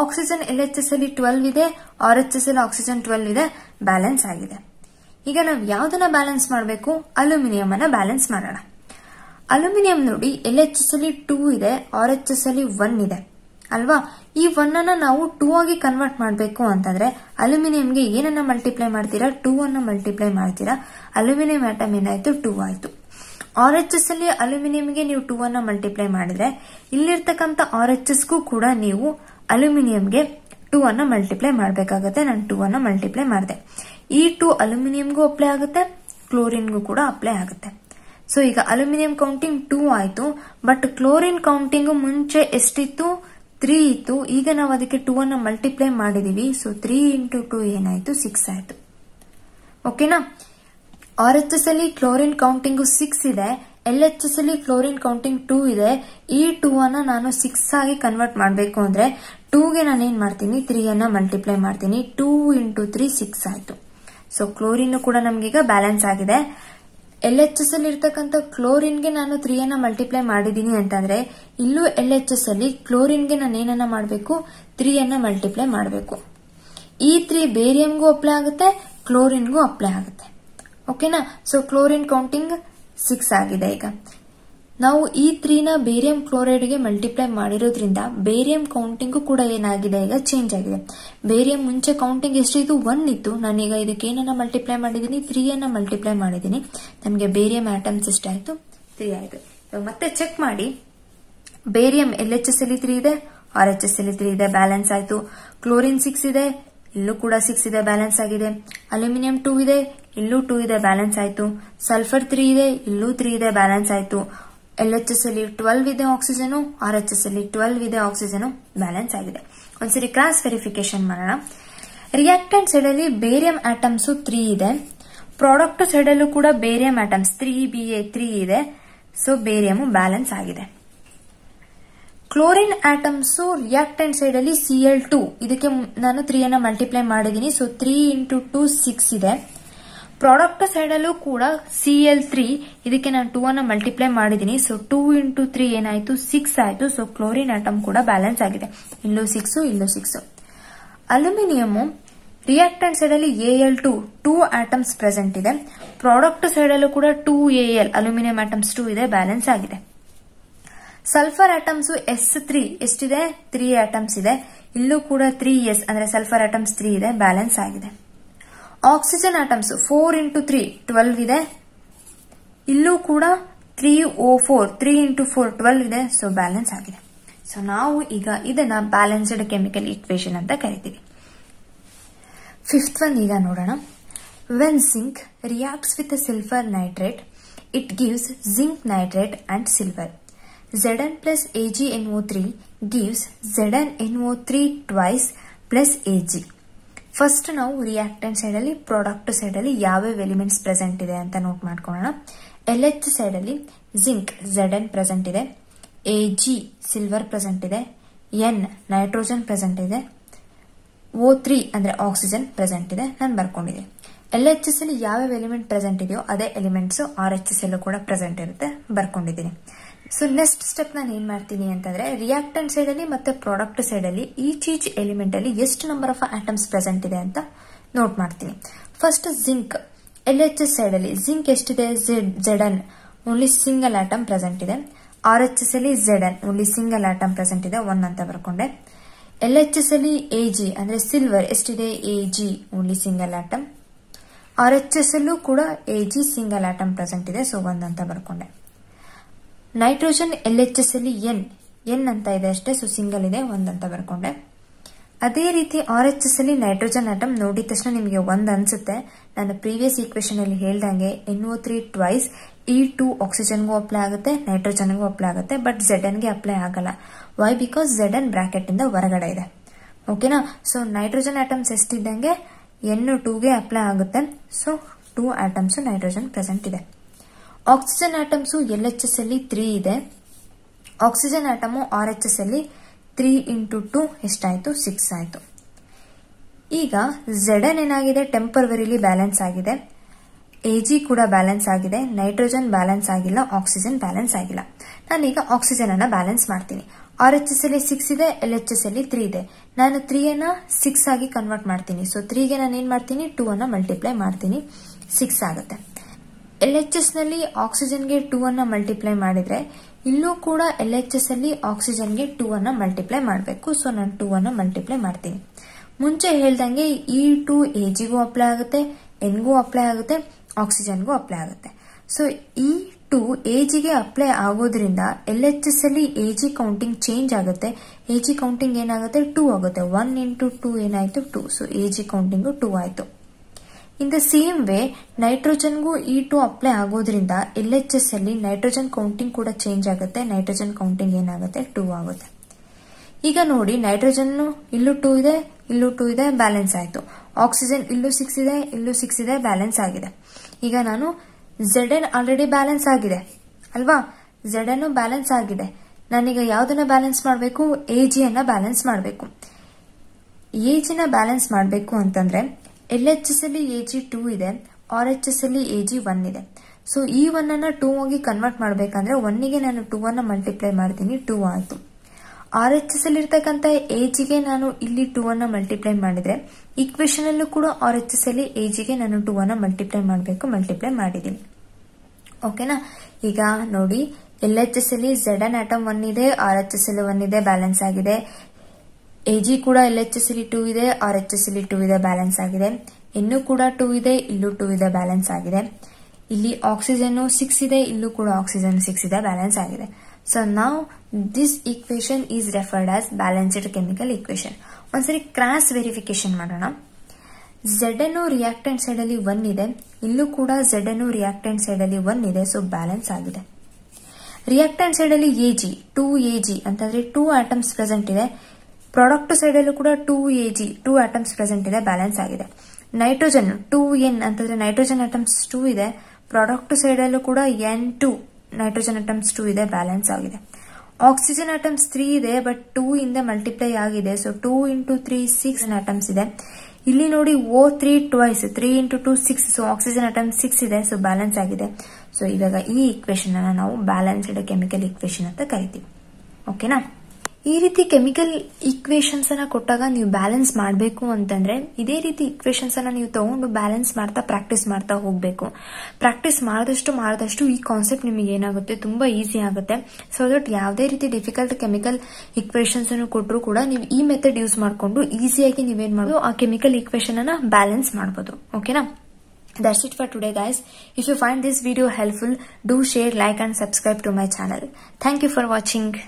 ಆಕ್ಸಿಜನ್ ಎಲ್ ಎಚ್ ಎಸ್ ಅಲ್ಲಿ ಟ್ವೆಲ್ವ್ ಇದೆ ಆರ್ ಎಚ್ ಎಸ್ ಅಲ್ಲಿ ಆಕ್ಸಿಜನ್ ಟ್ವೆಲ್ವ್ ಇದೆ ಬ್ಯಾಲೆನ್ಸ್ ಆಗಿದೆ ಈಗ ನಾವು ಯಾವ್ದನ್ನ ಬ್ಯಾಲೆನ್ಸ್ ಮಾಡಬೇಕು ಅಲ್ಯೂಮಿನಿಯಂ ಅನ್ನ ಬ್ಯಾಲೆನ್ಸ್ ಮಾಡೋಣ ಅಲ್ಯೂಮಿನಿಯಂ ನೋಡಿ ಎಲ್ ಎಚ್ ಎಸ್ ಅಲ್ಲಿ ಟೂ ಇದೆ ಆರ್ ಎಚ್ ಎಸ್ ಅಲ್ಲಿ ಒನ್ ಇದೆ ಅಲ್ವಾ ಈ ಒನ್ ಅನ್ನ ನಾವು ಟೂ ಆಗಿ ಕನ್ವರ್ಟ್ ಮಾಡಬೇಕು ಅಂತಂದ್ರೆ ಅಲ್ಯೂಮಿನಿಯಂಗೆ ಏನನ್ನ ಮಲ್ಟಿಪ್ಲೈ ಮಾಡ್ತೀರಾ ಟೂ ಅನ್ನ ಮಲ್ಟಿಪ್ಲೈ ಮಾಡ್ತೀರಾ ಅಲ್ಯೂಮಿನಿಯಂ ಆಟಮ್ ಏನಾಯ್ತು ಟೂ ಆಯ್ತು ಆರ್ ಎಚ್ ಎಸ್ ಅಲ್ಲಿ ಅಲ್ಯೂಮಿನಿಯಂಗೆ ನೀವು ಟೂ ಅನ್ನ ಮಲ್ಟಿಪ್ಲೈ ಮಾಡಿದ್ರೆ ಇಲ್ಲಿರ್ತಕ್ಕಂಥ ಆರ್ ಎಚ್ ಎಸ್ಗೂ ಕೂಡ ನೀವು ಅಲ್ಯೂಮಿನಿಯಂಗೆ ಟೂ ಅನ್ನ ಮಲ್ಟಿಪ್ಲೈ ಮಾಡಬೇಕಾಗುತ್ತೆ ನಾನು ಟೂ ಅನ್ನ ಮಲ್ಟಿಪ್ಲೈ ಮಾಡಿದೆ ಈ ಟೂ ಅಲ್ಯೂಮಿನಿಯಂಗೂ ಅಪ್ಲೈ ಆಗುತ್ತೆ ಕ್ಲೋರಿನ್ಗೂ ಕೂಡ ಅಪ್ಲೈ ಆಗುತ್ತೆ ಸೊ ಈಗ ಅಲ್ಯೂಮಿನಿಯಂ ಕೌಂಟಿಂಗ್ ಟೂ ಆಯಿತು ಬಟ್ ಕ್ಲೋರಿನ್ ಕೌಂಟಿಂಗ್ ಮುಂಚೆ ಎಷ್ಟಿತ್ತು ತ್ರೀ ಇತ್ತು ಈಗ ನಾವು ಅದಕ್ಕೆ ಟೂ ಅನ್ನ ಮಲ್ಟಿಪ್ಲೈ ಮಾಡಿದೀವಿ ಸೊ ತ್ರೀ ಇಂಟು ಟೂ ಏನಾಯ್ತು ಸಿಕ್ಸ್ ಆಯಿತು ಓಕೆನಾ ಆರ್ ಎಚ್ ಎಸ್ ಅಲ್ಲಿ ಕ್ಲೋರಿನ್ ಕೌಂಟಿಂಗ್ ಸಿಕ್ಸ್ ಇದೆ ಎಲ್ ಎಚ್ ಎಸ್ ಅಲ್ಲಿ ಕ್ಲೋರಿನ್ ಕೌಂಟಿಂಗ್ ಟೂ ಇದೆ ಈ ಟೂ ಅನ್ನ ನಾನು ಸಿಕ್ಸ್ ಆಗಿ ಕನ್ವರ್ಟ್ ಮಾಡಬೇಕು ಅಂದ್ರೆ ಟೂಗೆ ನಾನು ಏನ್ ಮಾಡ್ತೀನಿ ತ್ರೀ ಅನ್ನ ಮಲ್ಟಿಪ್ಲೈ ಮಾಡ್ತೀನಿ ಟೂ ಇಂಟು ತ್ರೀ ಸಿಕ್ಸ್ ಆಯ್ತು ಸೊ ಕ್ಲೋರಿನ್ ಕೂಡ ನಮ್ಗೀಗ ಬ್ಯಾಲೆನ್ಸ್ ಆಗಿದೆ ಎಲ್ ಎಚ್ ಎಸ್ ಅಲ್ಲಿ ಇರ್ತಕ್ಕಂಥ ಕ್ಲೋರಿನ್ಗೆ ನಾನು ತ್ರೀ ಅನ್ನ ಮಲ್ಟಿಪ್ಲೈ ಮಾಡಿದ್ದೀನಿ ಅಂತಂದ್ರೆ ಇಲ್ಲೂ ಎಲ್ ಎಚ್ ಎಸ್ ಅಲ್ಲಿ ಕ್ಲೋರಿನ್ಗೆ ನಾನು ಏನನ್ನ ಮಾಡಬೇಕು ತ್ರೀ ಅನ್ನ ಮಲ್ಟಿಪ್ಲೈ ಮಾಡಬೇಕು ಈ ತ್ರೀ ಬೇರಿಯಂಗೂ ಅಪ್ಲೈ ಆಗುತ್ತೆ ಕ್ಲೋರಿನ್ಗೂ ಅಪ್ಲೈ ಆಗುತ್ತೆ ಓಕೆನಾ ಸೊ ಕ್ಲೋರಿನ್ ಕೌಂಟಿಂಗ್ ಸಿಕ್ಸ್ ಆಗಿದೆ ಈಗ ನಾವು ಈ ತ್ರೀನ ಬೇರಿಯಂ ಕ್ಲೋರೈಡ್ಗೆ ಮಲ್ಟಿಪ್ಲೈ ಮಾಡಿರೋದ್ರಿಂದ ಬೇರಿಯಂ ಕೌಂಟಿಂಗು ಕೂಡ ಏನಾಗಿದೆ ಈಗ ಚೇಂಜ್ ಆಗಿದೆ ಬೇರಿಯಂ ಮುಂಚೆ ಕೌಂಟಿಂಗ್ ಎಷ್ಟಿತ್ತು ಒನ್ ಇತ್ತು ನಾನೀಗ ಇದಕ್ಕೆ ಏನನ್ನ ಮಲ್ಟಿಪ್ಲೈ ಮಾಡಿದ್ದೀನಿ ಅನ್ನ ಮಲ್ಟಿಪ್ಲೈ ಮಾಡಿದ್ದೀನಿ ನಮಗೆ ಬೇರಿಯಂ ಆಟಮ್ಸ್ ಎಷ್ಟಾಯ್ತು ತ್ರೀ ಆಯ್ತು ಮತ್ತೆ ಚೆಕ್ ಮಾಡಿ ಬೇರಿಯಂ ಎಲ್ ಎಚ್ ಎಸ್ ಎಲ್ಲಿ ತ್ರೀ ಇದೆ ಆರ್ ಎಚ್ ಎಸ್ ಎಲ್ಲಿ ತ್ರೀ ಇದೆ ಬ್ಯಾಲೆನ್ಸ್ ಆಯ್ತು ಕ್ಲೋರಿನ್ ಸಿಕ್ಸ್ ಇದೆ ಇಲ್ಲೂ ಕೂಡ ಸಿಕ್ಸ್ ಇದೆ ಬ್ಯಾಲೆನ್ಸ್ ಆಗಿದೆ ಅಲ್ಯೂಮಿನಿಯಂ ಟೂ ಇದೆ ಇಲ್ಲೂ ಟೂ ಇದೆ ಬ್ಯಾಲೆನ್ಸ್ ಆಯಿತು ಸಲ್ಫರ್ ತ್ರೀ ಇದೆ ಇಲ್ಲೂ ತ್ರೀ ಇದೆ ಬ್ಯಾಲೆನ್ಸ್ ಆಯ್ತು ಎಲ್ ಎಚ್ ಎಸ್ ಅಲ್ಲಿ ಟ್ವೆಲ್ವ್ ಇದೆ ಆಕ್ಸಿಜನು ಆರ್ ಎಚ್ ಎಸ್ ಅಲ್ಲಿ ಟ್ವೆಲ್ವ್ ಇದೆ ಆಕ್ಸಿಜನು ಬ್ಯಾಲೆನ್ಸ್ ಆಗಿದೆ ಒಂದ್ಸರಿ ಕ್ರಾಸ್ ವೆರಿಫಿಕೇಶನ್ ಮಾಡೋಣ ರಿಯಾಕ್ಟೆಂಟ್ ಸೈಡ್ ಅಲ್ಲಿ ಬೇರಿಯಂ ಆಟಮ್ಸ್ ತ್ರೀ ಇದೆ ಪ್ರಾಡಕ್ಟ್ ಸೈಡ್ ಅಲ್ಲೂ ಕೂಡ barium atoms three B A three ಇದೆ ಸೊ ಬೇರಿಯಂ ಬ್ಯಾಲೆನ್ಸ್ ಆಗಿದೆ ಕ್ಲೋರಿನ್ ಆಟಮ್ಸ್ ರಿಯಾಕ್ಟೆಂಟ್ ಸೈಡ್ ಅಲ್ಲಿ ಸಿ ಎಲ್ ಟು ಇದಕ್ಕೆ ನಾನು ತ್ರೀ ಅನ್ನ ಮಲ್ಟಿಪ್ಲೈ ಮಾಡಿದೀನಿ so three into two six ಇದೆ ಪ್ರಾಡಕ್ಟ್ ಸೈಡ್ ಅಲ್ಲೂ ಕೂಡ ಸಿ ಎಲ್ ತ್ರೀ ಇದಕ್ಕೆ ನಾನು ಟೂ ಅನ್ನ ಮಲ್ಟಿಪ್ಲೈ ಮಾಡಿದ್ದೀನಿ ಸೊ ಟೂ ಇಂಟು ತ್ರೀ ಏನಾಯ್ತು ಸಿಕ್ಸ್ ಆಯ್ತು ಸೊ ಕ್ಲೋರಿನ್ ಆಟಮ್ ಕೂಡ ಬ್ಯಾಲೆನ್ಸ್ ಆಗಿದೆ ಇಲ್ಲೂ ಸಿಕ್ಸ್ ಇಲ್ಲೂ ಸಿಕ್ಸ್ ಅಲ್ಯೂಮಿನಿಯಂ ರಿಯಾಕ್ಟೆಂಟ್ ಸೈಡ್ ಅಲ್ಲಿ A L two two atoms present ಇದೆ ಪ್ರಾಡಕ್ಟ್ ಸೈಡ್ ಅಲ್ಲೂ ಕೂಡ two A L aluminium atoms two ಇದೆ ಬ್ಯಾಲೆನ್ಸ್ ಆಗಿದೆ ಸಲ್ಫರ್ ಐಟಮ್ಸ್ ಎಸ್ ತ್ರೀ ಎಷ್ಟಿದೆ ತ್ರೀ ಐಟಮ್ಸ್ ಇದೆ ಇಲ್ಲೂ ಕೂಡ ತ್ರೀ ಎಸ್ ಅಂದ್ರೆ ಸಲ್ಫರ್ ಐಟಮ್ಸ್ ತ್ರೀ ಇದೆ ಬ್ಯಾಲೆನ್ಸ್ ಆಗಿದೆ oxygen atoms four into three twelve ಇದೆ ಇಲ್ಲೂ ಕೂಡ three O four three into four twelve ಇದೆ ಸೊ ಬ್ಯಾಲೆನ್ಸ್ ಆಗಿದೆ ಸೊ ನಾವು ಈಗ ಇದನ್ನ ಬ್ಯಾಲೆನ್ಸ್ಡ್ ಕೆಮಿಕಲ್ ಇಕ್ವೇಶನ್ ಅಂತ ಕರಿತೀವಿ ಫಿಫ್ತ್ ಒನ್ ಈಗ ನೋಡೋಣ when zinc reacts with silver nitrate it gives zinc nitrate and silver Zn plus AgNO3 gives ZnNO3 twice plus Ag. First ನಾವು ರಿಯಾಕ್ಟೆಂಟ್ ಸೈಡಲ್ಲಿ ಪ್ರಾಡಕ್ಟ್ ಸೈಡಲ್ಲಿ ಯಾವ್ಯಾವ ಎಲಿಮೆಂಟ್ಸ್ ಪ್ರೆಸೆಂಟ್ ಇದೆ ಅಂತ ನೋಟ್ ಮಾಡ್ಕೊಳ್ಳೋಣ ಎಲ್ ಎಚ್ ಸೈಡಲ್ಲಿ ಜಿಂಕ್ ಝೆಡ್ ಎನ್ ಪ್ರೆಸೆಂಟ್ ಇದೆ A G silver present ಇದೆ ಎನ್ ನೈಟ್ರೋಜನ್ ಪ್ರೆಸೆಂಟ್ ಇದೆ ಓ ತ್ರೀ ಅಂದರೆ ಆಕ್ಸಿಜನ್ ಪ್ರೆಸೆಂಟ್ ಇದೆ ನಾನು ಬರ್ಕೊಂಡಿದೆ ಎಲ್ ಎಚ್ ಎಸ್ ಅಲ್ಲಿ ಯಾವ್ಯಾವ ಎಲಿಮೆಂಟ್ ಪ್ರೆಸೆಂಟ್ ಇದೆಯೋ ಅದೇ ಎಲಿಮೆಂಟ್ಸ್ ಆರ್ ಎಚ್ ಎಸ್ ಎಲ್ಲೂ ಕೂಡ ಪ್ರೆಸೆಂಟ್ ಇರುತ್ತೆ ಬರ್ಕೊಂಡಿದ್ದೀನಿ ಸೊ ನೆಕ್ಸ್ಟ್ ಸ್ಟೆಪ್ ನಾನು ಏನು ಮಾಡ್ತೀನಿ ಅಂತಂದ್ರೆ ರಿಯಾಕ್ಟೆಂಟ್ ಅಲ್ಲಿ ಮತ್ತೆ ಪ್ರಾಡಕ್ಟ್ ಸೈಡಲ್ಲಿ ಈಚ್ ಈಚ್ ಎಲಿಮೆಂಟ್ ಅಲ್ಲಿ ಎಷ್ಟು ನಂಬರ್ ಆಫ್ ಆಟಮ್ಸ್ ಪ್ರೆಸೆಂಟ್ ಇದೆ ಅಂತ ನೋಟ್ ಮಾಡ್ತೀನಿ first zinc L H S ಅಲ್ಲಿ ಜಿಂಕ್ ಎಷ್ಟಿದೆ Z only single atom present ಇದೆ ಆರ್ ಎಚ್ ಎಸ್ ಅಲ್ಲಿ ಜೆಡನ್ ಓನ್ಲಿ ಸಿಂಗಲ್ ಆಟಮ್ ಪ್ರೆಸೆಂಟ್ ಇದೆ ಒನ್ ಅಂತ ಬರ್ಕೊಂಡೆ ಎಲ್ ಎಚ್ ಎಸ್ ಅಲ್ಲಿ ಎ ಜಿ ಅಂದ್ರೆ ಸಿಲ್ವರ್ ಎಷ್ಟಿದೆ A G only single atom R H S ಅಲ್ಲೂ ಕೂಡ A G single atom present ಇದೆ ಸೊ ಅಂತ ಬರ್ಕೊಂಡೆ ನೈಟ್ರೋಜನ್ ಎಲ್ ಎಚ್ ಎಸ್ ಅಲ್ಲಿ ಎನ್ ಎನ್ ಅಂತ ಇದೆ ಅಷ್ಟೇ ಸೊ ಸಿಂಗಲ್ ಇದೆ ಒಂದ್ ಅಂತ ಬರ್ಕೊಂಡೆ ಅದೇ ರೀತಿ ಆರ್ ಎಚ್ ಎಸ್ ಅಲ್ಲಿ ನೈಟ್ರೋಜನ್ ಆಟಮ್ ನೋಡಿದ ತಕ್ಷಣ ನಿಮಗೆ ಒಂದ್ ಅನ್ಸುತ್ತೆ ನಾನು ಪ್ರೀವಿಯಸ್ ಈಕ್ವೇಶನ್ ಅಲ್ಲಿ ಹೇಳ್ದಂಗೆ ಎನ್ಒ ತ್ರೀ ಟ್ವೈಸ್ ಇ ಟು ಆಕ್ಸಿಜನ್ಗೂ ಅಪ್ಲೈ ಆಗುತ್ತೆ ನೈಟ್ರೋಜನ್ಗೂ ಅಪ್ಲೈ ಆಗುತ್ತೆ ಬಟ್ ಝೆಡ್ ಗೆ ಅಪ್ಲೈ ಆಗಲ್ಲ why because Z N bracket ಇಂದ ಹೊರಗಡೆ ಇದೆ ಓಕೆನಾ ಸೊ ನೈಟ್ರೋಜನ್ ಆಟಮ್ಸ್ ಎಷ್ಟಿದ್ದಂಗೆ ಎನ್ ಟೂಗೆ ಅಪ್ಲೈ ಆಗುತ್ತೆ so two atoms nitrogen present ಇದೆ oxygen atoms L H S ಅಲ್ಲಿ ತ್ರೀ ಇದೆ oxygen atom R H S ಅಲ್ಲಿ ತ್ರೀ ಇಂಟು ಟೂ ಎಷ್ಟಾಯ್ತು ಸಿಕ್ಸ್ ಆಯ್ತು ಈಗ ಝೆಡ್ ಏನಾಗಿದೆ ಟೆಂಪರ್ವರಿಲಿ ಬ್ಯಾಲೆನ್ಸ್ ಆಗಿದೆ ಎಜಿ ಕೂಡ ಬ್ಯಾಲೆನ್ಸ್ ಆಗಿದೆ ನೈಟ್ರೋಜನ್ ಬ್ಯಾಲೆನ್ಸ್ ಆಗಿಲ್ಲ ಆಕ್ಸಿಜನ್ ಬ್ಯಾಲೆನ್ಸ್ ಆಗಿಲ್ಲ ನಾನೀಗ ಆಕ್ಸಿಜನ್ ಅನ್ನ ಬ್ಯಾಲೆನ್ಸ್ ಮಾಡ್ತೀನಿ ಆರ್ ಎಚ್ ಎಸ್ ಅಲ್ಲಿ ಸಿಕ್ಸ್ ಇದೆ ಎಲ್ ಎಚ್ ಎಸ್ ಅಲ್ಲಿ ತ್ರೀ ಇದೆ ನಾನು ತ್ರೀ ಅನ್ನ ಸಿಕ್ಸ್ ಆಗಿ ಕನ್ವರ್ಟ್ ಮಾಡ್ತೀನಿ ಸೊ ತ್ರೀಗೆ ನಾನು ಏನ್ ಮಾಡ್ತೀನಿ ಟೂ ಅನ್ನ ಮಲ್ಟಿಪ್ಲೈ ಮಾಡ್ತೀನಿ ಸಿಕ್ಸ್ ಆಗುತ್ತೆ ಎಲ್ ಎಚ್ ಎಸ್ ನಲ್ಲಿ ಆಕ್ಸಿಜನ್ಗೆ ಟೂ ಅನ್ನ ಮಲ್ಟಿಪ್ಲೈ ಮಾಡಿದ್ರೆ ಇಲ್ಲೂ ಕೂಡ ಎಲ್ ಎಚ್ ಎಸ್ ಅಲ್ಲಿ ಆಕ್ಸಿಜನ್ಗೆ ಟೂ ಅನ್ನ ಮಲ್ಟಿಪ್ಲೈ ಮಾಡಬೇಕು ಸೊ ನಾನು ಟೂ ಅನ್ನ ಮಲ್ಟಿಪ್ಲೈ ಮಾಡ್ತೀನಿ ಮುಂಚೆ ಹೇಳ್ದಂಗೆ ಈ ಟು ಎ ಅಪ್ಲೈ ಆಗುತ್ತೆ ಎನ್ಗೂ ಅಪ್ಲೈ ಆಗುತ್ತೆ ಆಕ್ಸಿಜನ್ಗೂ ಅಪ್ಲೈ ಆಗುತ್ತೆ ಸೊ ಈ ಟು ಎ ಜಿಗೆ ಅಪ್ಲೈ ಆಗೋದ್ರಿಂದ ಎಲ್ ಎಚ್ ಎಸ್ ಅಲ್ಲಿ ಎ ಜಿ ಕೌಂಟಿಂಗ್ ಚೇಂಜ್ ಆಗುತ್ತೆ ಎ ಜಿ ಕೌಂಟಿಂಗ್ ಏನಾಗುತ್ತೆ ಟೂ ಆಗುತ್ತೆ ಒನ್ ಇಂಟು ಟೂ ಏನಾಯ್ತು two so A G counting two ಆಯ್ತು ಇನ್ ದ ಸೇಮ್ ವೇ ನೈಟ್ರೋಜನ್ಗೂ ಇ ಟು ಅಪ್ಲೈ ಆಗೋದ್ರಿಂದ ಎಲ್ ಎಚ್ ಎಸ್ ಅಲ್ಲಿ ನೈಟ್ರೋಜನ್ ಕೌಂಟಿಂಗ್ ಕೂಡ ಚೇಂಜ್ ಆಗುತ್ತೆ ನೈಟ್ರೋಜನ್ ಕೌಂಟಿಂಗ್ ಏನಾಗುತ್ತೆ ಟೂ ಆಗುತ್ತೆ ಈಗ ನೋಡಿ ನೈಟ್ರೋಜನ್ ಇಲ್ಲೂ ಟೂ ಇದೆ ಇಲ್ಲೂ ಟೂ ಇದೆ ಬ್ಯಾಲೆನ್ಸ್ ಆಯಿತು ಆಕ್ಸಿಜನ್ ಇಲ್ಲೂ ಸಿಕ್ಸ್ ಇದೆ ಇಲ್ಲೂ ಸಿಕ್ಸ್ ಇದೆ ಬ್ಯಾಲೆನ್ಸ್ ಆಗಿದೆ ಈಗ ನಾನು ಝೆಡ್ ಎನ್ ಆಲ್ರೆಡಿ ಬ್ಯಾಲೆನ್ಸ್ ಆಗಿದೆ ಅಲ್ವಾ ಝೆಡ್ ಎನ್ ಬ್ಯಾಲೆನ್ಸ್ ಆಗಿದೆ ನಾನೀಗ ಯಾವ್ದನ್ನ ಬ್ಯಾಲೆನ್ಸ್ ಮಾಡಬೇಕು ಎ ಅನ್ನ ಬ್ಯಾಲೆನ್ಸ್ ಮಾಡಬೇಕು ಎ ಜಿನ ಬ್ಯಾಲೆನ್ಸ್ ಮಾಡಬೇಕು ಅಂತಂದ್ರೆ ಎಲ್ ಎಚ್ ಎಸ್ ಅಲ್ಲಿ ಎ ಜಿ ಟೂ ಇದೆ ಆರ್ ಎಚ್ ಎಸ್ ಅಲ್ಲಿ ಎ ಜಿ ಒನ್ ಇದೆ ಸೊ ಈ ಒನ್ ಅನ್ನ ಟೂ ಹೋಗಿ ಕನ್ವರ್ಟ್ ಮಾಡಬೇಕಂದ್ರೆ ಗೆ ನಾನು ಟೂ ಅನ್ನ ಮಲ್ಟಿಪ್ಲೈ ಮಾಡ್ತೀನಿ ಟೂ ಆಯಿತು ಆರ್ ಎಚ್ ಎಸ್ ಅಲ್ಲಿ ಇರ್ತಕ್ಕಂಥ ಎ ಗೆ ನಾನು ಇಲ್ಲಿ ಟೂ ಅನ್ನ ಮಲ್ಟಿಪ್ಲೈ ಮಾಡಿದ್ರೆ ಈಕ್ವೇಶನ್ ಅಲ್ಲೂ ಕೂಡ ಆರ್ ಎಚ್ ಎಸ್ ಅಲ್ಲಿ ಎ ಗೆ ನಾನು ಟೂ ಅನ್ನ ಮಲ್ಟಿಪ್ಲೈ ಮಾಡಬೇಕು ಮಲ್ಟಿಪ್ಲೈ ಮಾಡಿದೀನಿ ಓಕೆನಾ ಈಗ ನೋಡಿ ಎಲ್ ಎಚ್ ಎಸ್ ಅಲ್ಲಿ ಝೆಡ್ ಅನ್ ಆಟಮ್ ಒನ್ ಇದೆ ಆರ್ ಎಚ್ ಎಸ್ ಅಲ್ಲಿ ಒನ್ ಇದೆ ಬ್ಯಾಲೆನ್ಸ್ ಆಗಿದೆ ಎ ಜಿ ಕೂಡ ಎಲ್ ಎಚ್ ಎಸ್ ಲಿ ಟೂ ಇದೆ ಆರ್ ಎಚ್ ಎಸ್ ಇಲ್ಲಿ ಟೂ ಇದೆ ಬ್ಯಾಲೆನ್ಸ್ ಆಗಿದೆ ಇನ್ನೂ ಕೂಡ ಟೂ ಇದೆ ಇಲ್ಲೂ ಟೂ ಇದೆ ಬ್ಯಾಲೆನ್ಸ್ ಆಗಿದೆ ಇಲ್ಲಿ ಆಕ್ಸಿಜನ್ ಸಿಕ್ಸ್ ಇದೆ ಇಲ್ಲೂ ಕೂಡ ಆಕ್ಸಿಜನ್ ಸಿಕ್ಸ್ ಇದೆ ಬ್ಯಾಲೆನ್ಸ್ ಆಗಿದೆ ಸೊ ನಾವು this equation is referred as balanced chemical equation ಒಂದ್ಸರಿ ಕ್ರಾಸ್ ವೆರಿಫಿಕೇಶನ್ ಮಾಡೋಣ ಝೆಡ್ ಅನ್ನು ರಿಯಾಕ್ಟೆಂಟ್ ಸೈಡ್ ಅಲ್ಲಿ ಒನ್ ಇದೆ ಇಲ್ಲೂ ಕೂಡ ಝೆಡ್ ಅನ್ನು ರಿಯಾಕ್ಟೆಂಟ್ ಸೈಡ್ ಅಲ್ಲಿ ಒನ್ ಇದೆ ಸೊ ಬ್ಯಾಲೆನ್ಸ್ ಆಗಿದೆ ರಿಯಾಕ್ಟೆಂಟ್ ಸೈಡ್ ಅಲ್ಲಿ A G two A G ಅಂತಂದ್ರೆ ಟೂ ಆಟಮ್ಸ್ ಪ್ರೆಸೆಂಟ್ ಇದೆ ಪ್ರಾಡಕ್ಟ್ ಅಲ್ಲೂ ಕೂಡ two A G two atoms present ಇದೆ ಬ್ಯಾಲೆನ್ಸ್ ಆಗಿದೆ ನೈಟ್ರೋಜನ್ ಟೂ ಎನ್ ಅಂತಂದ್ರೆ ನೈಟ್ರೋಜನ್ ಐಟಮ್ಸ್ ಟೂ ಇದೆ ಪ್ರಾಡಕ್ಟ್ ಅಲ್ಲೂ ಕೂಡ N two nitrogen atoms two ಇದೆ ಬ್ಯಾಲೆನ್ಸ್ ಆಗಿದೆ ಆಕ್ಸಿಜನ್ ಐಟಮ್ಸ್ ತ್ರೀ ಇದೆ ಬಟ್ ಟೂ ಇಂದ ಮಲ್ಟಿಪ್ಲೈ ಆಗಿದೆ so two into three six atoms ಇದೆ ಇಲ್ಲಿ ನೋಡಿ O three twice three into two six so oxygen atom six ಇದೆ ಸೊ ಬ್ಯಾಲೆನ್ಸ್ ಆಗಿದೆ ಸೊ ಇವಾಗ ಈ ಇಕ್ವೇಶನ್ ಅನ್ನ ನಾವು ಬ್ಯಾಲೆನ್ಸ್ಡ್ ಕೆಮಿಕಲ್ ಇಕ್ವೇಶನ್ ಅಂತ ಕರಿತೀವಿ ಓಕೆನಾ ಈ ರೀತಿ ಕೆಮಿಕಲ್ ಈಕ್ವೇಶನ್ಸ್ ಅನ್ನ ಕೊಟ್ಟಾಗ ನೀವು ಬ್ಯಾಲೆನ್ಸ್ ಮಾಡಬೇಕು ಅಂತಂದ್ರೆ ಇದೇ ರೀತಿ ಈಕ್ವೇಶನ್ಸ್ ಅನ್ನ ನೀವು ತಗೊಂಡು ಬ್ಯಾಲೆನ್ಸ್ ಮಾಡ್ತಾ ಪ್ರಾಕ್ಟೀಸ್ ಮಾಡ್ತಾ ಹೋಗ್ಬೇಕು ಪ್ರಾಕ್ಟೀಸ್ ಮಾಡಿದಷ್ಟು ಮಾಡಿದಷ್ಟು ಈ ಕಾನ್ಸೆಪ್ಟ್ ನಿಮಗೆ ಏನಾಗುತ್ತೆ ತುಂಬಾ ಈಸಿ ಆಗುತ್ತೆ ಸೊ ದಟ್ ಯಾವುದೇ ರೀತಿ ಡಿಫಿಕಲ್ಟ್ ಕೆಮಿಕಲ್ ಈಕ್ವೇಶನ್ಸ್ ಅನ್ನು ಕೊಟ್ಟರು ಕೂಡ ನೀವು ಈ ಮೆಥಡ್ ಯೂಸ್ ಮಾಡಿಕೊಂಡು ಈಸಿಯಾಗಿ ನೀವೇನ್ ಮಾಡೋದು ಆ ಕೆಮಿಕಲ್ ಈಕ್ವೇಶನ್ ಅನ್ನ ಬ್ಯಾಲೆನ್ಸ್ ಮಾಡಬಹುದು ಓಕೆನಾ that's it for today guys if you find this video helpful do share like and subscribe to my channel thank you for watching